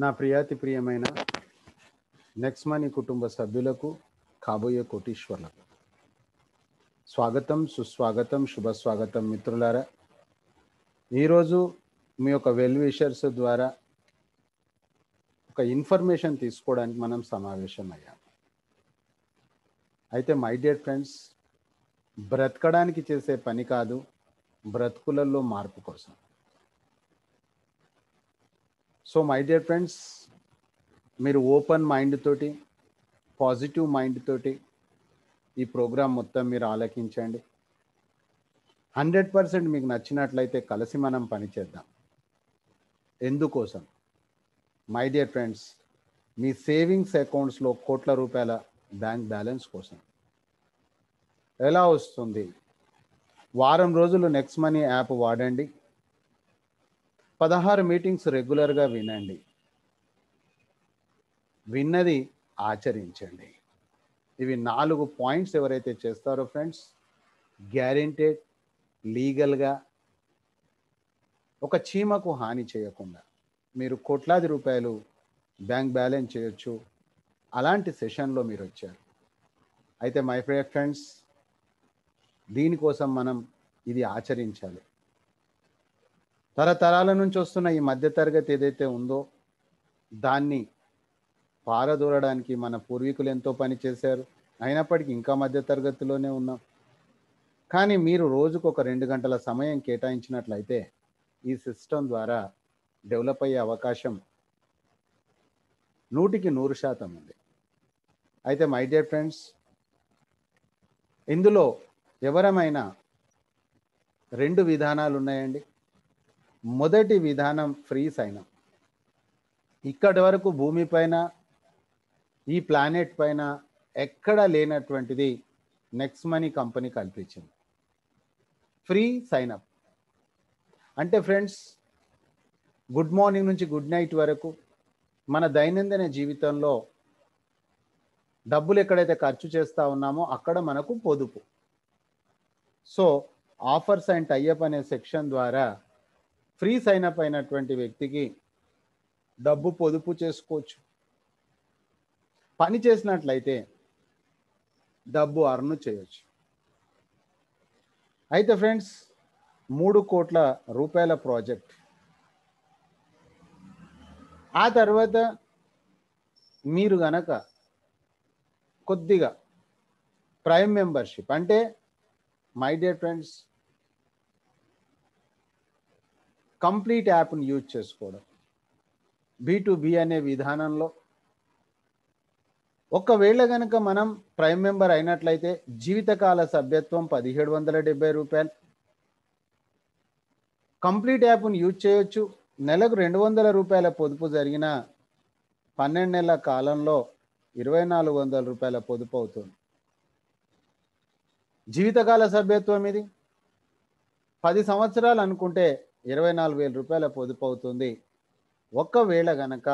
నా ప్రియాతి ప్రియమైన next money కుటుంబ సభ్యులకు కాబోయే కోటీశ్వర్లకు స్వాగతం సుస్వాగతం శుభస్వాగతం మిత్రులారా ఈరోజు మీ యొక్క వెల్విషర్స్ ద్వారా ఒక ఇన్ఫర్మేషన్ తీసుకోవడానికి మనం సమావేశం అయ్యాం అయితే మై డియర్ ఫ్రెండ్స్ బ్రతకడానికి చేసే పని కాదు బ్రతుకులలో మార్పు కోసం సో మై డియర్ ఫ్రెండ్స్ మీరు ఓపెన్ మైండ్ తోటి పాజిటివ్ మైండ్ తోటి ఈ ప్రోగ్రాం మొత్తం మీరు ఆలకించండి హండ్రెడ్ పర్సెంట్ మీకు నచ్చినట్లయితే కలిసి మనం పనిచేద్దాం ఎందుకోసం మై డియర్ ఫ్రెండ్స్ మీ సేవింగ్స్ అకౌంట్స్లో కోట్ల రూపాయల బ్యాంక్ బ్యాలెన్స్ కోసం ఎలా వస్తుంది వారం రోజులు నెక్స్ట్ మనీ యాప్ వాడండి పదహారు మీటింగ్స్ రెగ్యులర్గా వినండి విన్నది ఆచరించండి ఇవి నాలుగు పాయింట్స్ ఎవరైతే చేస్తారో ఫ్రెండ్స్ గ్యారెంటెడ్ లీగల్గా ఒక చీమకు హాని చేయకుండా మీరు కోట్లాది రూపాయలు బ్యాంక్ బ్యాలెన్స్ చేయొచ్చు అలాంటి సెషన్లో మీరు వచ్చారు అయితే మై ఫ్రెండ్స్ దీనికోసం మనం ఇది ఆచరించాలి తరతరాల నుంచి వస్తున్న ఈ మధ్యతరగతి ఏదైతే ఉందో దాన్ని పారదూరడానికి మన పూర్వీకులు ఎంతో పని చేశారు అయినప్పటికీ ఇంకా మధ్యతరగతిలోనే ఉన్నాం కానీ మీరు రోజుకు ఒక రెండు గంటల సమయం కేటాయించినట్లయితే ఈ సిస్టమ్ ద్వారా డెవలప్ అయ్యే అవకాశం నూటికి నూరు శాతం ఉంది అయితే మై డియర్ ఫ్రెండ్స్ ఇందులో ఎవరమైనా రెండు విధానాలు ఉన్నాయండి మొదటి విధానం ఫ్రీ సైనం ఇక్కడి వరకు భూమిపైన ఈ ప్లానెట్ పైన ఎక్కడా లేనటువంటిది నెక్స్ట్ మనీ కంపెనీ కల్పించింది ఫ్రీ సైనప్ అంటే ఫ్రెండ్స్ గుడ్ మార్నింగ్ నుంచి గుడ్ నైట్ వరకు మన దైనందిన జీవితంలో డబ్బులు ఎక్కడైతే ఖర్చు చేస్తూ ఉన్నామో అక్కడ మనకు పొదుపు సో ఆఫర్స్ అండ్ టైఅప్ అనే సెక్షన్ ద్వారా ఫ్రీ సైన్ అప్ అయినటువంటి వ్యక్తికి డబ్బు పొదుపు చేసుకోవచ్చు పని చేసినట్లయితే డబ్బు అర్ను చేయొచ్చు అయితే ఫ్రెండ్స్ మూడు కోట్ల రూపాయల ప్రాజెక్ట్ ఆ తర్వాత మీరు గనక కొద్దిగా ప్రైమ్ మెంబర్షిప్ అంటే మై డియర్ ఫ్రెండ్స్ కంప్లీట్ యాప్ని యూజ్ చేసుకోవడం బీ టు బి అనే విధానంలో ఒకవేళ కనుక మనం ప్రైమ్ మెంబర్ అయినట్లయితే జీవితకాల సభ్యత్వం పదిహేడు వందల డెబ్బై రూపాయలు కంప్లీట్ యాప్ను యూజ్ చేయొచ్చు నెలకు రెండు వందల రూపాయల పొదుపు జరిగిన పన్నెండు నెలల కాలంలో ఇరవై నాలుగు వందల రూపాయల పొదుపు అవుతుంది జీవితకాల సభ్యత్వం ఇది పది సంవత్సరాలు అనుకుంటే ఇరవై నాలుగు వేల రూపాయల పొదుపు అవుతుంది ఒకవేళ గనక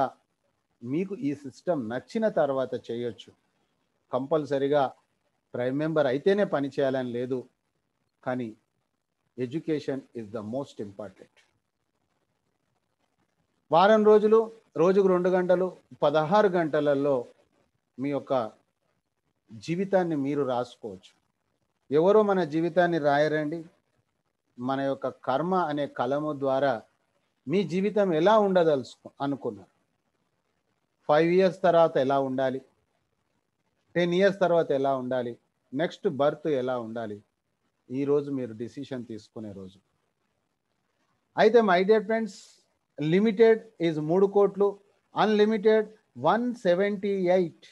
మీకు ఈ సిస్టమ్ నచ్చిన తర్వాత చేయొచ్చు కంపల్సరిగా ప్రైమ్ మెంబర్ అయితేనే పని చేయాలని లేదు కానీ education is the most important వారం రోజులు రోజుకు రెండు గంటలు పదహారు గంటలలో మీ యొక్క జీవితాన్ని మీరు రాసుకోవచ్చు ఎవరో మన జీవితాన్ని రాయరండి మన యొక్క కర్మ అనే కలము ద్వారా మీ జీవితం ఎలా ఉండదలుసు అనుకున్నారు ఫైవ్ ఇయర్స్ తర్వాత ఎలా ఉండాలి టెన్ ఇయర్స్ తర్వాత ఎలా ఉండాలి నెక్స్ట్ బర్త్ ఎలా ఉండాలి ఈరోజు మీరు డిసిషన్ తీసుకునే రోజు అయితే my dear friends limited is మూడు కోట్లు unlimited one seventy eight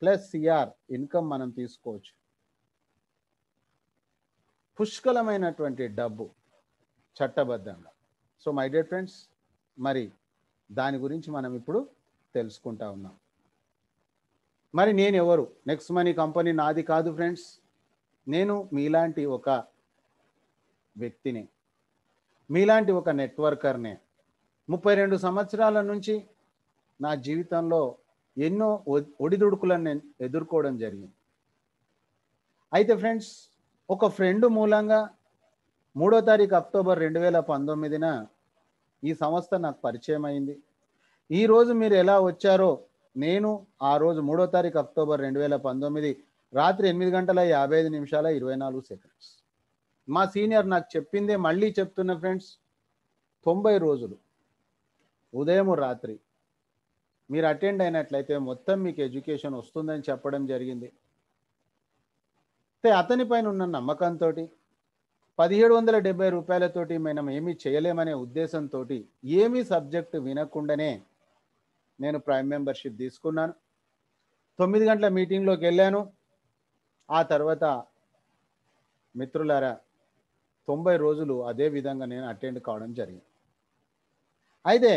plus CR income మనం తీసుకోవచ్చు పుష్కలమైనటువంటి డబ్బు చట్టబద్ధంగా సో మై డియర్ ఫ్రెండ్స్ మరి దాని గురించి మనం ఇప్పుడు తెలుసుకుంటా ఉన్నాం మరి నేను ఎవరు నెక్స్ట్ మనీ కంపెనీ నాది కాదు ఫ్రెండ్స్ నేను మీలాంటి ఒక వ్యక్తిని మీలాంటి ఒక నెట్వర్కర్నే ముప్పై రెండు సంవత్సరాల నుంచి నా జీవితంలో ఎన్నో ఒడిదుడుకులను నేను ఎదుర్కోవడం జరిగింది అయితే ఫ్రెండ్స్ ఒక ఫ్రెండ్ మూలంగా మూడో తారీఖు అక్టోబర్ రెండు వేల పంతొమ్మిదిన ఈ సంస్థ నాకు పరిచయం అయింది ఈరోజు మీరు ఎలా వచ్చారో నేను ఆ రోజు మూడో తారీఖు అక్టోబర్ రెండు వేల పంతొమ్మిది రాత్రి ఎనిమిది గంటల యాభై ఐదు నిమిషాల ఇరవై నాలుగు సెకండ్స్ మా సీనియర్ నాకు చెప్పిందే మళ్ళీ చెప్తున్న ఫ్రెండ్స్ తొంభై రోజులు ఉదయం రాత్రి మీరు అటెండ్ అయినట్లయితే మొత్తం మీకు ఎడ్యుకేషన్ వస్తుందని చెప్పడం జరిగింది అతని పైన ఉన్న నమ్మకంతో పదిహేడు వందల డెబ్బై రూపాయలతోటి మనం ఏమీ చేయలేమనే ఉద్దేశంతో ఏమీ సబ్జెక్టు వినకుండానే నేను ప్రైమ్ మెంబర్షిప్ తీసుకున్నాను తొమ్మిది గంటల మీటింగ్లోకి వెళ్ళాను ఆ తర్వాత మిత్రులారా తొంభై రోజులు అదే విధంగా నేను అటెండ్ కావడం జరిగింది అయితే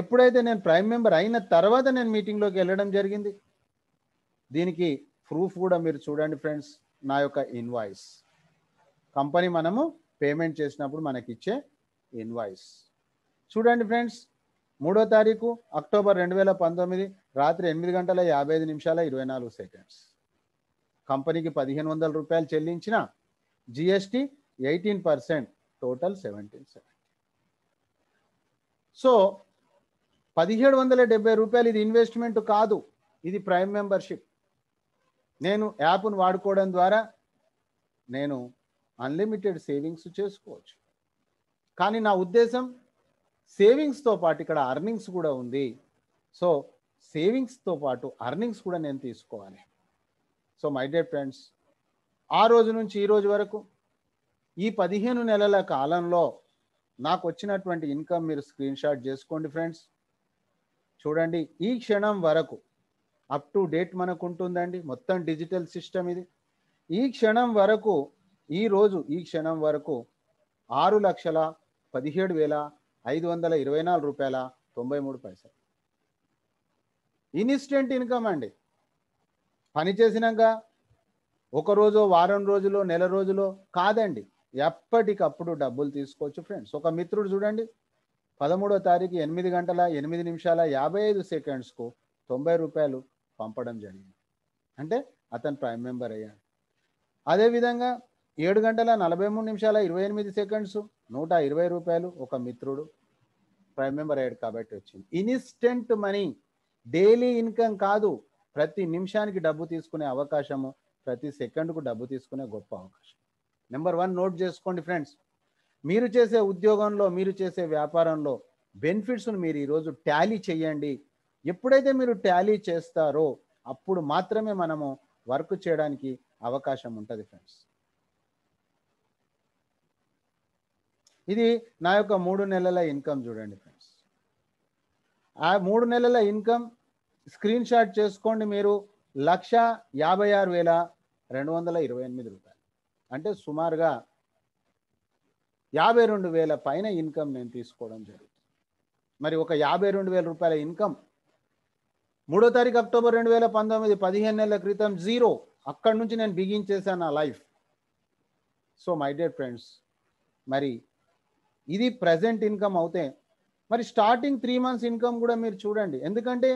ఎప్పుడైతే నేను ప్రైమ్ మెంబర్ అయిన తర్వాత నేను మీటింగ్లోకి వెళ్ళడం జరిగింది దీనికి ప్రూఫ్ కూడా మీరు చూడండి ఫ్రెండ్స్ నా యొక్క ఇన్వాయిస్ కంపెనీ మనము పేమెంట్ చేసినప్పుడు మనకి ఇచ్చే ఇన్వాయిస్ చూడండి ఫ్రెండ్స్ మూడో తారీఖు అక్టోబర్ రెండు వేల పంతొమ్మిది రాత్రి ఎనిమిది గంటల యాభై ఐదు నిమిషాల ఇరవై నాలుగు సెకండ్స్ కంపెనీకి పదిహేను వందల రూపాయలు చెల్లించిన GST eighteen percent total seventeen seventy so పదిహేడు వందల డెబ్బై రూపాయలు ఇది ఇన్వెస్ట్మెంట్ కాదు ఇది ప్రైమ్ మెంబర్షిప్ నేను యాప్ను వాడుకోవడం ద్వారా నేను అన్లిమిటెడ్ సేవింగ్స్ చేసుకోవచ్చు కానీ నా ఉద్దేశం సేవింగ్స్తో పాటు ఇక్కడ అర్నింగ్స్ కూడా ఉంది సో సేవింగ్స్తో పాటు అర్నింగ్స్ కూడా నేను తీసుకోవాలి సో మై డే ఫ్రెండ్స్ ఆ రోజు నుంచి ఈ రోజు వరకు ఈ పదిహేను నెలల కాలంలో నాకు వచ్చినటువంటి ఇన్కమ్ మీరు స్క్రీన్ షాట్ చేసుకోండి ఫ్రెండ్స్ చూడండి ఈ క్షణం వరకు అప్ టు డేట్ మనకు ఉంటుందండి మొత్తం డిజిటల్ సిస్టమ్ ఇది ఈ క్షణం వరకు ఈ రోజు ఈ క్షణం వరకు ఆరు లక్షల పదిహేడు వేల ఐదు వందల ఇరవై నాలుగు రూపాయల తొంభై మూడు పైసలు ఇన్స్టెంట్ ఇన్కమ్ అండి పని చేసినాక రోజు వారం రోజులో నెల రోజులో కాదండి ఎప్పటికప్పుడు డబ్బులు తీసుకోవచ్చు ఫ్రెండ్స్ ఒక మిత్రుడు చూడండి పదమూడో తారీఖు ఎనిమిది గంటల ఎనిమిది నిమిషాల యాభై ఐదు సెకండ్స్కు తొంభై రూపాయలు పంపడం జరిగింది అంటే అతను ప్రైమ్ మెంబర్ అయ్యాడు అదేవిధంగా ఏడు గంటల నలభై మూడు నిమిషాల ఇరవై ఎనిమిది సెకండ్స్ నూట ఇరవై రూపాయలు ఒక మిత్రుడు ప్రైమ్ మెంబర్ అయ్యాడు కాబట్టి వచ్చింది ఇన్స్టెంట్ మనీ డైలీ ఇన్కమ్ కాదు ప్రతి నిమిషానికి డబ్బు తీసుకునే అవకాశము ప్రతి సెకండ్కు డబ్బు తీసుకునే గొప్ప అవకాశం నెంబర్ వన్ నోట్ చేసుకోండి ఫ్రెండ్స్ మీరు చేసే ఉద్యోగంలో మీరు చేసే వ్యాపారంలో బెనిఫిట్స్ను మీరు ఈరోజు ట్యాలీ చేయండి ఎప్పుడైతే మీరు ట్యాలీ చేస్తారో అప్పుడు మాత్రమే మనము వర్క్ చేయడానికి అవకాశం ఉంటుంది ఫ్రెండ్స్ ఇది నా యొక్క మూడు నెలల ఇన్కమ్ చూడండి ఫ్రెండ్స్ ఆ మూడు నెలల ఇన్కమ్ స్క్రీన్ షాట్ చేసుకోండి మీరు లక్ష యాభై ఆరు వేల రెండు వందల ఇరవై ఎనిమిది రూపాయలు అంటే సుమారుగా యాభై రెండు వేల పైన ఇన్కమ్ నేను తీసుకోవడం జరుగుతుంది మరి ఒక యాభై రెండు వేల రూపాయల ఇన్కమ్ మూడో తారీఖు అక్టోబర్ రెండు వేల పంతొమ్మిది పదిహేను నెలల క్రితం జీరో అక్కడి నుంచి నేను బిగిన్ చేశాను నా life so my dear friends మరి ఇది ప్రజెంట్ ఇన్కమ్ అవుతే మరి స్టార్టింగ్ త్రీ మంత్స్ ఇన్కమ్ కూడా మీరు చూడండి ఎందుకంటే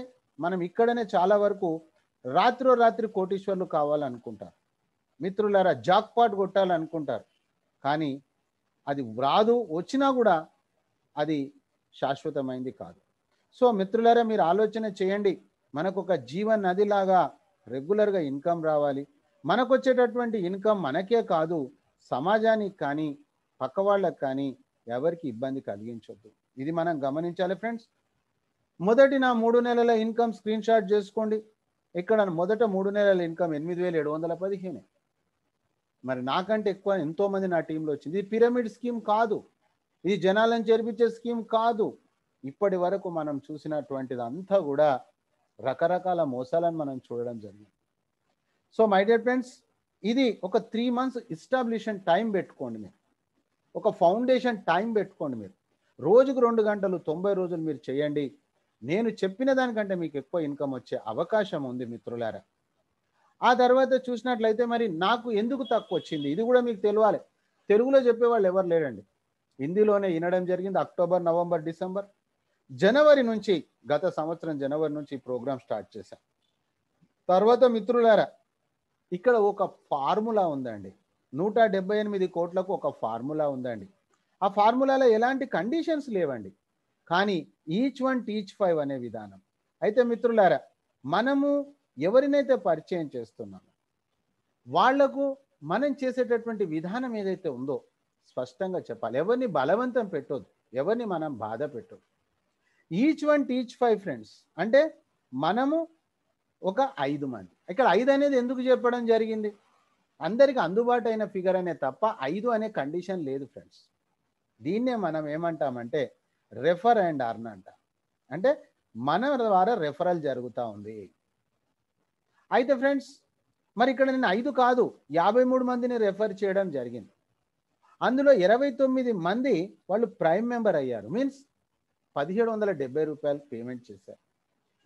మనం ఇక్కడనే చాలా వరకు రాత్రో రాత్రి కోటీశ్వర్లు కావాలనుకుంటారు మిత్రులారా జాక్పాట్ కొట్టాలనుకుంటారు కానీ అది రాదు వచ్చినా కూడా అది శాశ్వతమైంది కాదు సో మిత్రులారా మీరు ఆలోచన చేయండి మనకు ఒక జీవ నదిలాగా రెగ్యులర్గా ఇన్కమ్ రావాలి మనకు వచ్చేటటువంటి ఇన్కమ్ మనకే కాదు సమాజానికి కానీ పక్క వాళ్ళకి కానీ ఎవరికి ఇబ్బంది కలిగించొద్దు ఇది మనం గమనించాలి ఫ్రెండ్స్ మొదటి నా మూడు నెలల ఇన్కమ్ స్క్రీన్ షాట్ చేసుకోండి ఇక్కడ మొదట మూడు నెలల ఇన్కమ్ ఎనిమిది వేల ఏడు వందల పదిహేను మరి నాకంటే ఎక్కువ ఎంతోమంది నా టీంలో వచ్చింది ఇది పిరమిడ్ స్కీమ్ కాదు ఇది జనాలను చేర్పించే స్కీమ్ కాదు ఇప్పటి వరకు మనం చూసినటువంటిది అంతా కూడా రకరకాల మోసాలను మనం చూడడం జరిగింది సో మై డియర్ ఫ్రెండ్స్ ఇది ఒక త్రీ మంత్స్ ఇస్టాబ్లిషన్ టైం పెట్టుకోండి మీరు ఒక ఫౌండేషన్ టైం పెట్టుకోండి మీరు రోజుకు రెండు గంటలు తొంభై రోజులు మీరు చేయండి నేను చెప్పిన దానికంటే మీకు ఎక్కువ ఇన్కమ్ వచ్చే అవకాశం ఉంది మిత్రులారా ఆ తర్వాత చూసినట్లయితే మరి నాకు ఎందుకు తక్కువ వచ్చింది ఇది కూడా మీకు తెలియాలి తెలుగులో చెప్పేవాళ్ళు ఎవరు లేరండి హిందీలోనే వినడం జరిగింది అక్టోబర్ నవంబర్ డిసెంబర్ జనవరి నుంచి గత సంవత్సరం జనవరి నుంచి ఈ ప్రోగ్రామ్ స్టార్ట్ చేశాం తర్వాత మిత్రులారా ఇక్కడ ఒక ఫార్ములా ఉందండి నూట డెబ్బై ఎనిమిది కోట్లకు ఒక ఫార్ములా ఉందండి ఆ ఫార్ములాలో ఎలాంటి కండిషన్స్ లేవండి కానీ ఈచ్ వన్ టీచ్ ఫైవ్ అనే విధానం అయితే మిత్రులారా మనము ఎవరినైతే పరిచయం చేస్తున్నాము వాళ్లకు మనం చేసేటటువంటి విధానం ఏదైతే ఉందో స్పష్టంగా చెప్పాలి ఎవరిని బలవంతం పెట్టొద్దు ఎవరిని మనం బాధ పెట్టొద్దు each one teach five friends అంటే మనము ఒక ఐదు మంది ఇక్కడ ఐదు అనేది ఎందుకు చెప్పడం జరిగింది అందరికి అందుబాటు అయిన ఫిగర్ అనే తప్ప ఐదు అనే కండిషన్ లేదు ఫ్రెండ్స్ దీన్నే మనం ఏమంటామంటే రెఫర్ అండ్ అర్న్ అంట అంటే మన ద్వారా రెఫరల్ జరుగుతూ ఉంది అయితే ఫ్రెండ్స్ మరి ఇక్కడ నేను ఐదు కాదు యాభై మూడు మందిని రెఫర్ చేయడం జరిగింది అందులో ఇరవై తొమ్మిది మంది వాళ్ళు ప్రైమ్ మెంబర్ అయ్యారు మీన్స్ పదిహేడు వందల డెబ్బై రూపాయలు పేమెంట్ చేశారు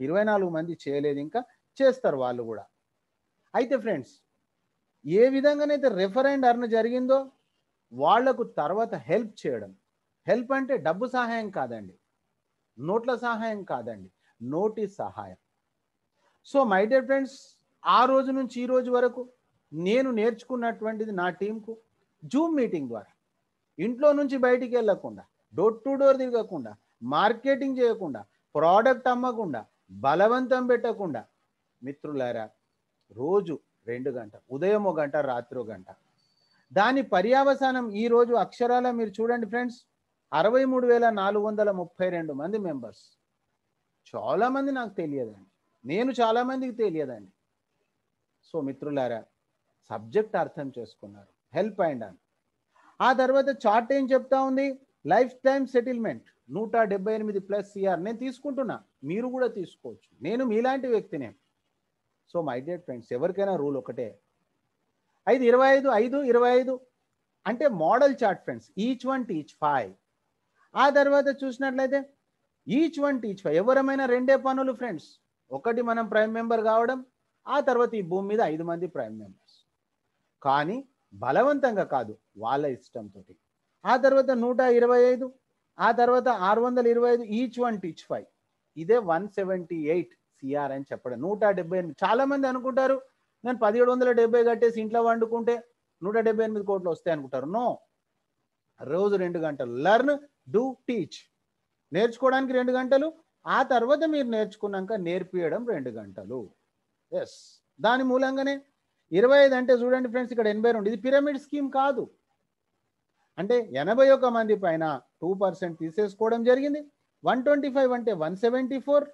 ఇరవై నాలుగు మంది చేయలేదు ఇంకా చేస్తారు వాళ్ళు కూడా అయితే ఫ్రెండ్స్ ఏ విధంగానైతే అండ్ అర్న్ జరిగిందో వాళ్లకు తర్వాత హెల్ప్ చేయడం హెల్ప్ అంటే డబ్బు సహాయం కాదండి నోట్ల సహాయం కాదండి నోటి సహాయం సో మై డియర్ ఫ్రెండ్స్ ఆ రోజు నుంచి ఈ రోజు వరకు నేను నేర్చుకున్నటువంటిది నా టీంకు జూమ్ మీటింగ్ ద్వారా ఇంట్లో నుంచి బయటికి వెళ్ళకుండా డోర్ టు డోర్ తిరగకుండా మార్కెటింగ్ చేయకుండా ప్రోడక్ట్ అమ్మకుండా బలవంతం పెట్టకుండా మిత్రులారా రోజు రెండు గంట ఉదయం ఒక గంట రాత్రి ఒక గంట దాని పర్యావసానం ఈరోజు అక్షరాల మీరు చూడండి ఫ్రెండ్స్ అరవై మూడు వేల నాలుగు వందల ముప్పై రెండు మంది మెంబర్స్ చాలామంది నాకు తెలియదండి నేను చాలామందికి తెలియదండి సో మిత్రులారా సబ్జెక్ట్ అర్థం చేసుకున్నారు హెల్ప్ అండ్ ఆ తర్వాత చార్ట్ ఏం చెప్తా ఉంది లైఫ్ టైం సెటిల్మెంట్ నూట డెబ్బై ఎనిమిది ప్లస్ సిఆర్ నేను తీసుకుంటున్నా మీరు కూడా తీసుకోవచ్చు నేను మీలాంటి వ్యక్తినే సో మై డియర్ ఫ్రెండ్స్ ఎవరికైనా రూల్ ఒకటే ఐదు ఇరవై ఐదు ఐదు ఇరవై ఐదు అంటే model chart friends each one teach five ఆ తర్వాత చూసినట్లయితే ఈచ్ వన్ టీచ్ ఫైవ్ ఎవరమైనా రెండే పనులు ఫ్రెండ్స్ ఒకటి మనం ప్రైమ్ మెంబర్ కావడం ఆ తర్వాత ఈ భూమి మీద ఐదు మంది ప్రైమ్ మెంబర్స్ కానీ బలవంతంగా కాదు వాళ్ళ ఇష్టంతో ఆ తర్వాత నూట ఇరవై ఐదు ఆ తర్వాత ఆరు వందల ఇరవై ఐదు ఈచ్ వన్ టీచ్ ఫైవ్ ఇదే వన్ సెవెంటీ ఎయిట్ సిఆర్ అని చెప్పడం నూట డెబ్బై ఎనిమిది చాలా మంది అనుకుంటారు నేను పదిహేడు వందల డెబ్బై కట్టేసి ఇంట్లో వండుకుంటే నూట డెబ్బై ఎనిమిది కోట్లు వస్తాయి అనుకుంటారు నో రోజు రెండు గంటలు లర్న్ డూ టీచ్ నేర్చుకోవడానికి రెండు గంటలు ఆ తర్వాత మీరు నేర్చుకున్నాక నేర్పియడం రెండు గంటలు ఎస్ దాని మూలంగానే ఇరవై ఐదు అంటే చూడండి ఫ్రెండ్స్ ఇక్కడ ఎనభై రెండు ఇది పిరమిడ్ స్కీమ్ కాదు అంటే ఎనభై ఒక మంది పైన టూ పర్సెంట్ తీసేసుకోవడం జరిగింది వన్ ట్వంటీ ఫైవ్ అంటే one seventy four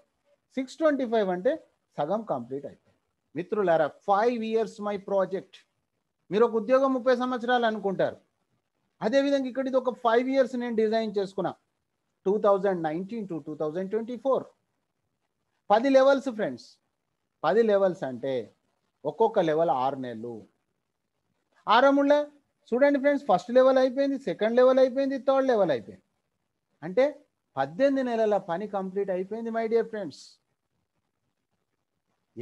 six twenty five అంటే సగం కంప్లీట్ అయిపోయింది మిత్రులారా ఫైవ్ ఇయర్స్ మై ప్రాజెక్ట్ మీరు ఒక ఉద్యోగం ముప్పై సంవత్సరాలు అనుకుంటారు అదేవిధంగా ఇక్కడ ఇది ఒక ఫైవ్ ఇయర్స్ నేను డిజైన్ చేసుకున్నా two thousand nineteen to two thousand twenty four పది లెవెల్స్ ఫ్రెండ్స్ పది లెవెల్స్ అంటే ఒక్కొక్క లెవెల్ ఆరు నెలలు ఆరముళ్ళ చూడండి ఫ్రెండ్స్ ఫస్ట్ లెవెల్ అయిపోయింది సెకండ్ లెవెల్ అయిపోయింది థర్డ్ లెవెల్ అయిపోయింది అంటే పద్దెనిమిది నెలల పని కంప్లీట్ అయిపోయింది మై డియర్ ఫ్రెండ్స్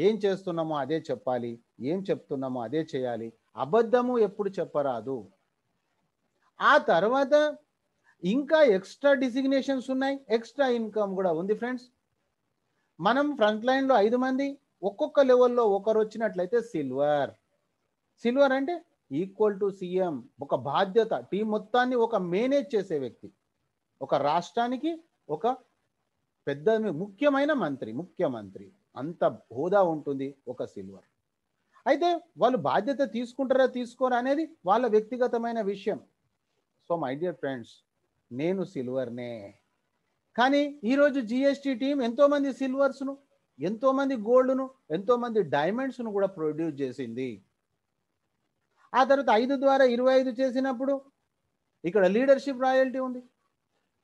ఏం చేస్తున్నామో అదే చెప్పాలి ఏం చెప్తున్నామో అదే చేయాలి అబద్ధము ఎప్పుడు చెప్పరాదు ఆ తర్వాత ఇంకా ఎక్స్ట్రా డిసిగ్నేషన్స్ ఉన్నాయి ఎక్స్ట్రా ఇన్కమ్ కూడా ఉంది ఫ్రెండ్స్ మనం ఫ్రంట్ లైన్లో ఐదు మంది ఒక్కొక్క లెవెల్లో ఒకరు వచ్చినట్లయితే సిల్వర్ సిల్వర్ అంటే ఈక్వల్ టు సీఎం ఒక బాధ్యత టీం మొత్తాన్ని ఒక మేనేజ్ చేసే వ్యక్తి ఒక రాష్ట్రానికి ఒక పెద్ద ముఖ్యమైన మంత్రి ముఖ్యమంత్రి అంత హోదా ఉంటుంది ఒక సిల్వర్ అయితే వాళ్ళు బాధ్యత తీసుకుంటారా తీసుకోరా అనేది వాళ్ళ వ్యక్తిగతమైన విషయం సో మై డియర్ ఫ్రెండ్స్ నేను సిల్వర్నే కానీ ఈరోజు జిఎస్టీ టీం ఎంతోమంది సిల్వర్స్ను ఎంతోమంది గోల్డ్ను ఎంతోమంది డైమండ్స్ను కూడా ప్రొడ్యూస్ చేసింది ఆ తర్వాత ఐదు ద్వారా ఇరవై ఐదు చేసినప్పుడు ఇక్కడ లీడర్షిప్ రాయల్టీ ఉంది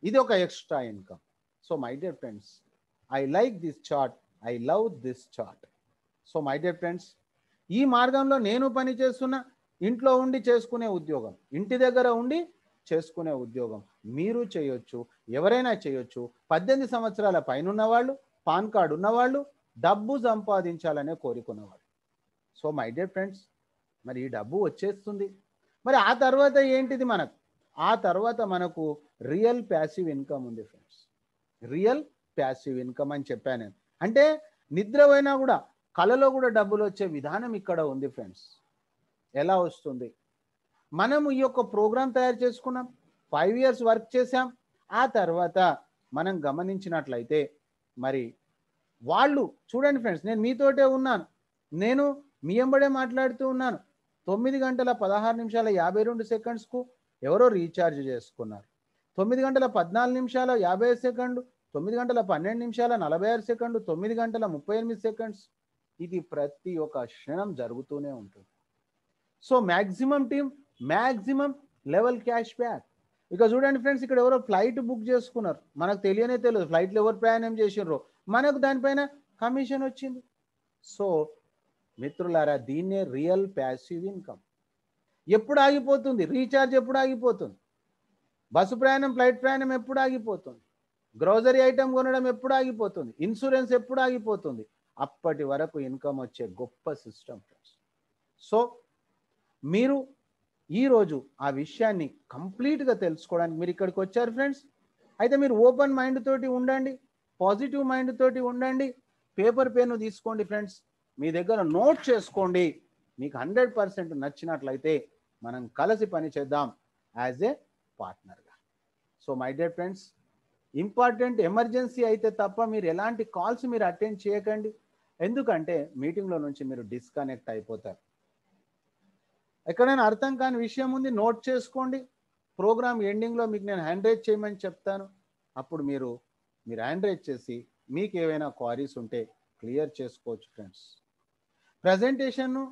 ఇది ఒక extra income so my dear friends I like this chart I love this chart so my dear friends ఈ మార్గంలో నేను పని చేస్తున్న ఇంట్లో ఉండి చేసుకునే ఉద్యోగం ఇంటి దగ్గర ఉండి చేసుకునే ఉద్యోగం మీరు చేయొచ్చు ఎవరైనా చేయొచ్చు పద్దెనిమిది సంవత్సరాల పైన వాళ్ళు పాన్ కార్డు ఉన్నవాళ్ళు డబ్బు సంపాదించాలనే కోరికున్నవాళ్ళు సో మై డియర్ ఫ్రెండ్స్ మరి ఈ డబ్బు వచ్చేస్తుంది మరి ఆ తర్వాత ఏంటిది మనకు ఆ తర్వాత మనకు రియల్ ప్యాసివ్ ఇన్కమ్ ఉంది ఫ్రెండ్స్ రియల్ ప్యాసివ్ ఇన్కమ్ అని చెప్పాను నేను అంటే నిద్ర పోయినా కూడా కళలో కూడా డబ్బులు వచ్చే విధానం ఇక్కడ ఉంది ఫ్రెండ్స్ ఎలా వస్తుంది మనము ఈ యొక్క ప్రోగ్రాం తయారు చేసుకున్నాం ఫైవ్ ఇయర్స్ వర్క్ చేసాం ఆ తర్వాత మనం గమనించినట్లయితే మరి వాళ్ళు చూడండి ఫ్రెండ్స్ నేను మీతోటే ఉన్నాను నేను మీ ఎంబడే మాట్లాడుతూ ఉన్నాను తొమ్మిది గంటల పదహారు నిమిషాల యాభై రెండు సెకండ్స్కు ఎవరో రీఛార్జ్ చేసుకున్నారు తొమ్మిది గంటల పద్నాలుగు నిమిషాల యాభై సెకండ్ తొమ్మిది గంటల పన్నెండు నిమిషాల నలభై ఆరు సెకండ్ తొమ్మిది గంటల ముప్పై ఎనిమిది సెకండ్స్ ఇది ప్రతి ఒక్క క్షణం జరుగుతూనే ఉంటుంది so maximum team maximum level cash back ఇక చూడండి ఫ్రెండ్స్ ఇక్కడ ఎవరో ఫ్లైట్ బుక్ చేసుకున్నారు మనకు తెలియనే తెలియదు ఫ్లైట్లో ఎవరు ప్రయాణం చేసినారో మనకు దానిపైన కమిషన్ వచ్చింది సో మిత్రులారా దీన్నే రియల్ ప్యాసివ్ ఇన్కమ్ ఎప్పుడు ఆగిపోతుంది రీఛార్జ్ ఎప్పుడు ఆగిపోతుంది బస్సు ప్రయాణం ఫ్లైట్ ప్రయాణం ఎప్పుడు ఆగిపోతుంది గ్రోసరీ ఐటమ్ కొనడం ఎప్పుడు ఆగిపోతుంది ఇన్సూరెన్స్ ఎప్పుడు ఆగిపోతుంది అప్పటి వరకు ఇన్కమ్ వచ్చే గొప్ప సిస్టమ్ ఫ్రెండ్స్ సో మీరు ఈరోజు ఆ విషయాన్ని కంప్లీట్గా తెలుసుకోవడానికి మీరు ఇక్కడికి వచ్చారు ఫ్రెండ్స్ అయితే మీరు ఓపెన్ మైండ్ తోటి ఉండండి పాజిటివ్ మైండ్ తోటి ఉండండి పేపర్ పెన్ తీసుకోండి ఫ్రెండ్స్ మీ దగ్గర నోట్ చేసుకోండి మీకు హండ్రెడ్ పర్సెంట్ నచ్చినట్లయితే మనం కలిసి పని చేద్దాం యాజ్ ఏ పార్ట్నర్గా so my dear friends important emergency అయితే తప్ప మీరు ఎలాంటి కాల్స్ మీరు అటెండ్ చేయకండి ఎందుకంటే మీటింగ్లో నుంచి మీరు డిస్కనెక్ట్ అయిపోతారు ఎక్కడైనా అర్థం కాని విషయం ఉంది నోట్ చేసుకోండి ప్రోగ్రామ్ ఎండింగ్లో మీకు నేను హ్యాండ్ చేయమని చెప్తాను అప్పుడు మీరు మీరు హ్యాండ్ చేసి మీకు ఏవైనా క్వారీస్ ఉంటే క్లియర్ చేసుకోవచ్చు ఫ్రెండ్స్ ప్రజెంటేషన్ను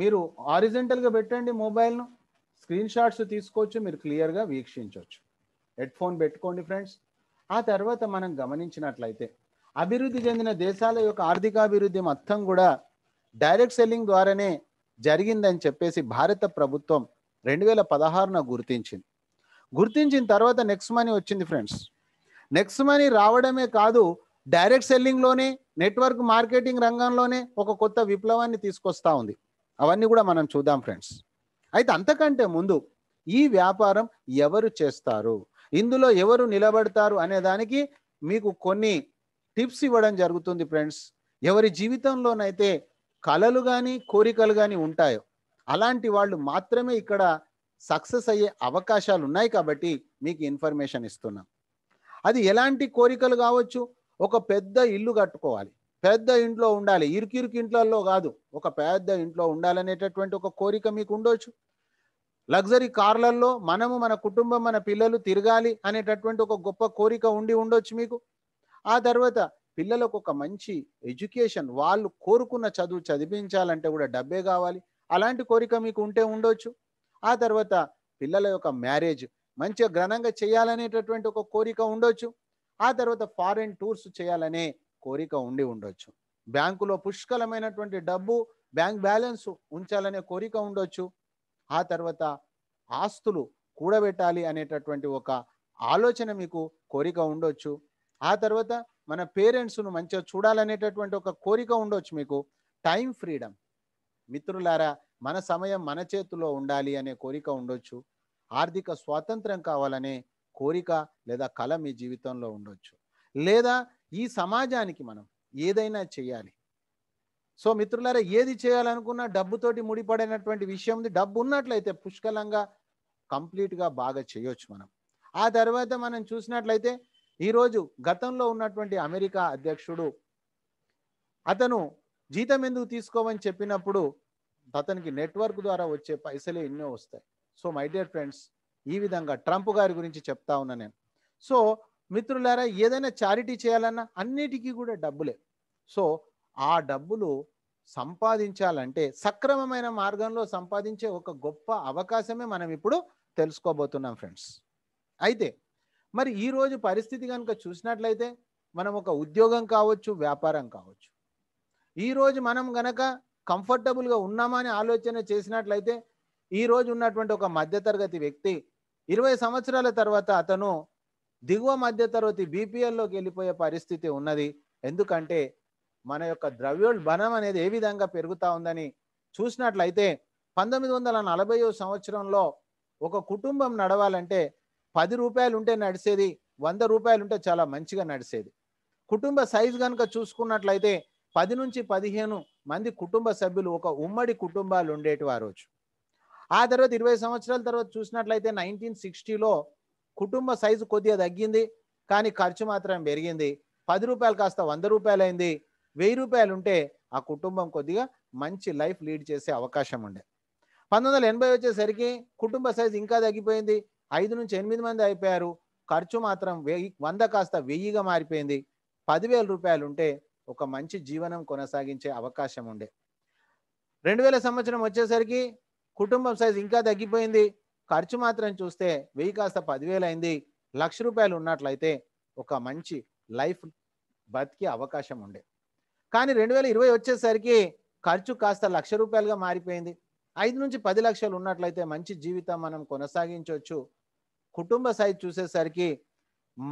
మీరు ఆరిజెంటల్గా పెట్టండి మొబైల్ను స్క్రీన్ షాట్స్ తీసుకోవచ్చు మీరు క్లియర్గా వీక్షించవచ్చు హెడ్ ఫోన్ పెట్టుకోండి ఫ్రెండ్స్ ఆ తర్వాత మనం గమనించినట్లయితే అభివృద్ధి చెందిన దేశాల యొక్క ఆర్థికాభివృద్ధి మొత్తం కూడా డైరెక్ట్ సెల్లింగ్ ద్వారానే జరిగిందని చెప్పేసి భారత ప్రభుత్వం రెండు వేల పదహారున గుర్తించింది గుర్తించిన తర్వాత నెక్స్ట్ మనీ వచ్చింది ఫ్రెండ్స్ నెక్స్ట్ మనీ రావడమే కాదు డైరెక్ట్ సెల్లింగ్లోనే నెట్వర్క్ మార్కెటింగ్ రంగంలోనే ఒక కొత్త విప్లవాన్ని తీసుకొస్తా ఉంది అవన్నీ కూడా మనం చూద్దాం ఫ్రెండ్స్ అయితే అంతకంటే ముందు ఈ వ్యాపారం ఎవరు చేస్తారు ఇందులో ఎవరు నిలబడతారు అనే దానికి మీకు కొన్ని టిప్స్ ఇవ్వడం జరుగుతుంది ఫ్రెండ్స్ ఎవరి జీవితంలోనైతే కళలు కానీ కోరికలు కానీ ఉంటాయో అలాంటి వాళ్ళు మాత్రమే ఇక్కడ సక్సెస్ అయ్యే అవకాశాలు ఉన్నాయి కాబట్టి మీకు ఇన్ఫర్మేషన్ ఇస్తున్నాం అది ఎలాంటి కోరికలు కావచ్చు ఒక పెద్ద ఇల్లు కట్టుకోవాలి పెద్ద ఇంట్లో ఉండాలి ఇరుకిరుకు ఇంట్లలో కాదు ఒక పెద్ద ఇంట్లో ఉండాలనేటటువంటి ఒక కోరిక మీకు ఉండొచ్చు లగ్జరీ కార్లల్లో మనము మన కుటుంబం మన పిల్లలు తిరగాలి అనేటటువంటి ఒక గొప్ప కోరిక ఉండి ఉండొచ్చు మీకు ఆ తర్వాత పిల్లలకు ఒక మంచి ఎడ్యుకేషన్ వాళ్ళు కోరుకున్న చదువు చదివించాలంటే కూడా డబ్బే కావాలి అలాంటి కోరిక మీకు ఉంటే ఉండొచ్చు ఆ తర్వాత పిల్లల యొక్క మ్యారేజ్ మంచిగా ఘనంగా చేయాలనేటటువంటి ఒక కోరిక ఉండొచ్చు ఆ తర్వాత ఫారెన్ టూర్స్ చేయాలనే కోరిక ఉండి ఉండొచ్చు బ్యాంకులో పుష్కలమైనటువంటి డబ్బు బ్యాంక్ బ్యాలెన్స్ ఉంచాలనే కోరిక ఉండొచ్చు ఆ తర్వాత ఆస్తులు కూడబెట్టాలి అనేటటువంటి ఒక ఆలోచన మీకు కోరిక ఉండొచ్చు ఆ తర్వాత మన పేరెంట్స్ను మంచిగా చూడాలనేటటువంటి ఒక కోరిక ఉండొచ్చు మీకు టైం ఫ్రీడమ్ మిత్రులారా మన సమయం మన చేతిలో ఉండాలి అనే కోరిక ఉండొచ్చు ఆర్థిక స్వాతంత్రం కావాలనే కోరిక లేదా కళ మీ జీవితంలో ఉండొచ్చు లేదా ఈ సమాజానికి మనం ఏదైనా చేయాలి సో మిత్రులారా ఏది చేయాలనుకున్నా డబ్బుతోటి ముడిపడినటువంటి విషయం ఉంది డబ్బు ఉన్నట్లయితే పుష్కలంగా కంప్లీట్గా బాగా చేయొచ్చు మనం ఆ తర్వాత మనం చూసినట్లయితే ఈరోజు గతంలో ఉన్నటువంటి అమెరికా అధ్యక్షుడు అతను జీతం ఎందుకు తీసుకోమని చెప్పినప్పుడు అతనికి నెట్వర్క్ ద్వారా వచ్చే పైసలే ఎన్నో వస్తాయి సో మై డియర్ ఫ్రెండ్స్ ఈ విధంగా ట్రంప్ గారి గురించి చెప్తా ఉన్నా నేను సో మిత్రులారా ఏదైనా చారిటీ చేయాలన్నా అన్నిటికీ కూడా డబ్బులే సో ఆ డబ్బులు సంపాదించాలంటే సక్రమమైన మార్గంలో సంపాదించే ఒక గొప్ప అవకాశమే మనం ఇప్పుడు తెలుసుకోబోతున్నాం ఫ్రెండ్స్ అయితే మరి ఈరోజు పరిస్థితి కనుక చూసినట్లయితే మనం ఒక ఉద్యోగం కావచ్చు వ్యాపారం కావచ్చు ఈరోజు మనం గనక కంఫర్టబుల్గా ఉన్నామా అని ఆలోచన చేసినట్లయితే ఈరోజు ఉన్నటువంటి ఒక మధ్యతరగతి వ్యక్తి ఇరవై సంవత్సరాల తర్వాత అతను దిగువ మధ్యతరగతి బీపీఎల్లోకి వెళ్ళిపోయే పరిస్థితి ఉన్నది ఎందుకంటే మన యొక్క ద్రవ్యోల్బణం అనేది ఏ విధంగా పెరుగుతూ ఉందని చూసినట్లయితే పంతొమ్మిది వందల నలభై సంవత్సరంలో ఒక కుటుంబం నడవాలంటే పది రూపాయలు ఉంటే నడిచేది వంద రూపాయలు ఉంటే చాలా మంచిగా నడిచేది కుటుంబ సైజు కనుక చూసుకున్నట్లయితే పది నుంచి పదిహేను మంది కుటుంబ సభ్యులు ఒక ఉమ్మడి కుటుంబాలు ఉండేటి ఆ రోజు ఆ తర్వాత ఇరవై సంవత్సరాల తర్వాత చూసినట్లయితే నైన్టీన్ సిక్స్టీలో కుటుంబ సైజు కొద్దిగా తగ్గింది కానీ ఖర్చు మాత్రం పెరిగింది పది రూపాయలు కాస్త వంద రూపాయలు అయింది వెయ్యి రూపాయలు ఉంటే ఆ కుటుంబం కొద్దిగా మంచి లైఫ్ లీడ్ చేసే అవకాశం ఉండే పంతొమ్మిది వందల ఎనభై వచ్చేసరికి కుటుంబ సైజు ఇంకా తగ్గిపోయింది ఐదు నుంచి ఎనిమిది మంది అయిపోయారు ఖర్చు మాత్రం వెయ్యి వంద కాస్త వెయ్యిగా మారిపోయింది పదివేల రూపాయలు ఉంటే ఒక మంచి జీవనం కొనసాగించే అవకాశం ఉండే రెండు వేల సంవత్సరం వచ్చేసరికి కుటుంబం సైజు ఇంకా తగ్గిపోయింది ఖర్చు మాత్రం చూస్తే వెయ్యి కాస్త పదివేలు అయింది లక్ష రూపాయలు ఉన్నట్లయితే ఒక మంచి లైఫ్ బతికే అవకాశం ఉండే కానీ రెండు వేల ఇరవై వచ్చేసరికి ఖర్చు కాస్త లక్ష రూపాయలుగా మారిపోయింది ఐదు నుంచి పది లక్షలు ఉన్నట్లయితే మంచి జీవితం మనం కొనసాగించవచ్చు కుటుంబ సైజు చూసేసరికి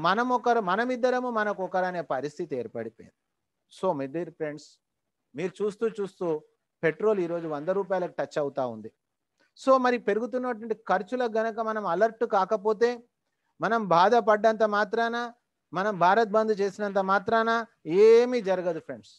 మనం ఒకరు మనమిద్దరము మనకు ఒకరు అనే పరిస్థితి ఏర్పడిపోయింది సో మీ ఫ్రెండ్స్ మీరు చూస్తూ చూస్తూ పెట్రోల్ ఈరోజు వంద రూపాయలకు టచ్ అవుతా ఉంది సో మరి పెరుగుతున్నటువంటి ఖర్చులకు గనక మనం అలర్ట్ కాకపోతే మనం బాధపడ్డంత మాత్రాన మనం భారత్ బంద్ చేసినంత మాత్రాన ఏమీ జరగదు ఫ్రెండ్స్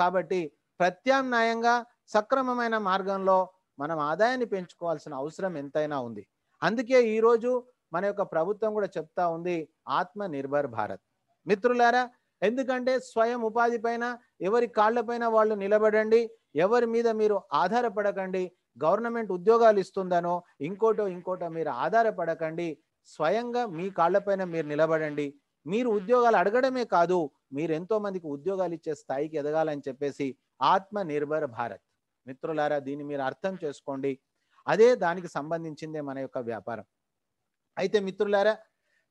కాబట్టి ప్రత్యామ్నాయంగా సక్రమమైన మార్గంలో మనం ఆదాయాన్ని పెంచుకోవాల్సిన అవసరం ఎంతైనా ఉంది అందుకే ఈరోజు మన యొక్క ప్రభుత్వం కూడా చెప్తా ఉంది ఆత్మ నిర్భర్ భారత్ మిత్రులారా ఎందుకంటే స్వయం ఉపాధి పైన ఎవరి కాళ్ళపైన వాళ్ళు నిలబడండి ఎవరి మీద మీరు ఆధారపడకండి గవర్నమెంట్ ఉద్యోగాలు ఇస్తుందనో ఇంకోటో ఇంకోటో మీరు ఆధారపడకండి స్వయంగా మీ కాళ్ళపైన మీరు నిలబడండి మీరు ఉద్యోగాలు అడగడమే కాదు మీరు ఎంతో మందికి ఉద్యోగాలు ఇచ్చే స్థాయికి ఎదగాలని చెప్పేసి ఆత్మ నిర్భర్ భారత్ మిత్రులారా దీన్ని మీరు అర్థం చేసుకోండి అదే దానికి సంబంధించిందే మన యొక్క వ్యాపారం అయితే మిత్రులారా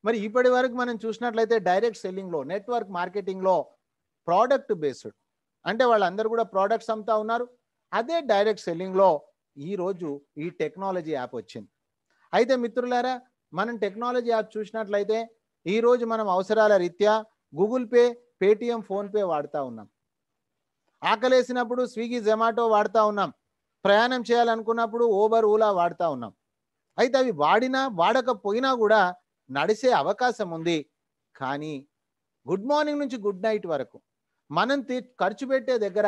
మరి ఇప్పటి వరకు మనం చూసినట్లయితే డైరెక్ట్ సెల్లింగ్లో నెట్వర్క్ మార్కెటింగ్లో ప్రోడక్ట్ బేస్డ్ అంటే వాళ్ళందరూ కూడా ప్రోడక్ట్స్ అమ్ముతా ఉన్నారు అదే డైరెక్ట్ సెల్లింగ్లో ఈరోజు ఈ టెక్నాలజీ యాప్ వచ్చింది అయితే మిత్రులారా మనం టెక్నాలజీ యాప్ చూసినట్లయితే ఈరోజు మనం అవసరాల రీత్యా గూగుల్ పే పేటిఎం ఫోన్పే వాడుతూ ఉన్నాం ఆకలేసినప్పుడు స్విగ్గీ జొమాటో వాడుతూ ఉన్నాం ప్రయాణం చేయాలనుకున్నప్పుడు ఓబర్ ఊలా వాడుతూ ఉన్నాం అయితే అవి వాడినా వాడకపోయినా కూడా నడిసే అవకాశం ఉంది కానీ గుడ్ మార్నింగ్ నుంచి గుడ్ నైట్ వరకు మనం ఖర్చు పెట్టే దగ్గర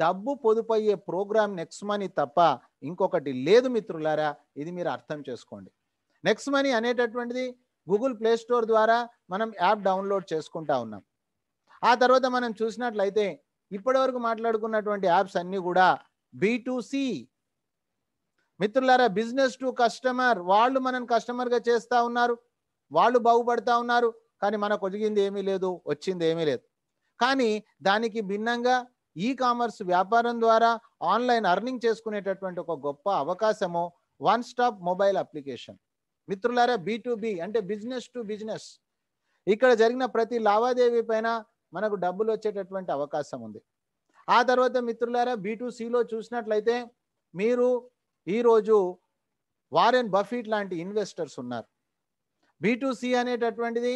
డబ్బు పొదుపయ్యే ప్రోగ్రామ్ నెక్స్ట్ మనీ తప్ప ఇంకొకటి లేదు మిత్రులారా ఇది మీరు అర్థం చేసుకోండి నెక్స్ట్ మనీ అనేటటువంటిది గూగుల్ ప్లే స్టోర్ ద్వారా మనం యాప్ డౌన్లోడ్ చేసుకుంటా ఉన్నాం ఆ తర్వాత మనం చూసినట్లయితే ఇప్పటివరకు మాట్లాడుకున్నటువంటి యాప్స్ అన్నీ కూడా బీటూసి మిత్రులారా బిజినెస్ టు కస్టమర్ వాళ్ళు మనం కస్టమర్గా చేస్తూ ఉన్నారు వాళ్ళు బాగుపడతా ఉన్నారు కానీ మనకు ఒదిగింది ఏమీ లేదు వచ్చింది ఏమీ లేదు కానీ దానికి భిన్నంగా ఈ కామర్స్ వ్యాపారం ద్వారా ఆన్లైన్ అర్నింగ్ చేసుకునేటటువంటి ఒక గొప్ప అవకాశము వన్ స్టాప్ మొబైల్ అప్లికేషన్ మిత్రులారా బి టు బి అంటే బిజినెస్ టు బిజినెస్ ఇక్కడ జరిగిన ప్రతి లావాదేవీ పైన మనకు డబ్బులు వచ్చేటటువంటి అవకాశం ఉంది ఆ తర్వాత మిత్రులారా బి టు సిలో చూసినట్లయితే మీరు ఈరోజు వారెన్ బఫీట్ లాంటి ఇన్వెస్టర్స్ ఉన్నారు బీ టు సి అనేటటువంటిది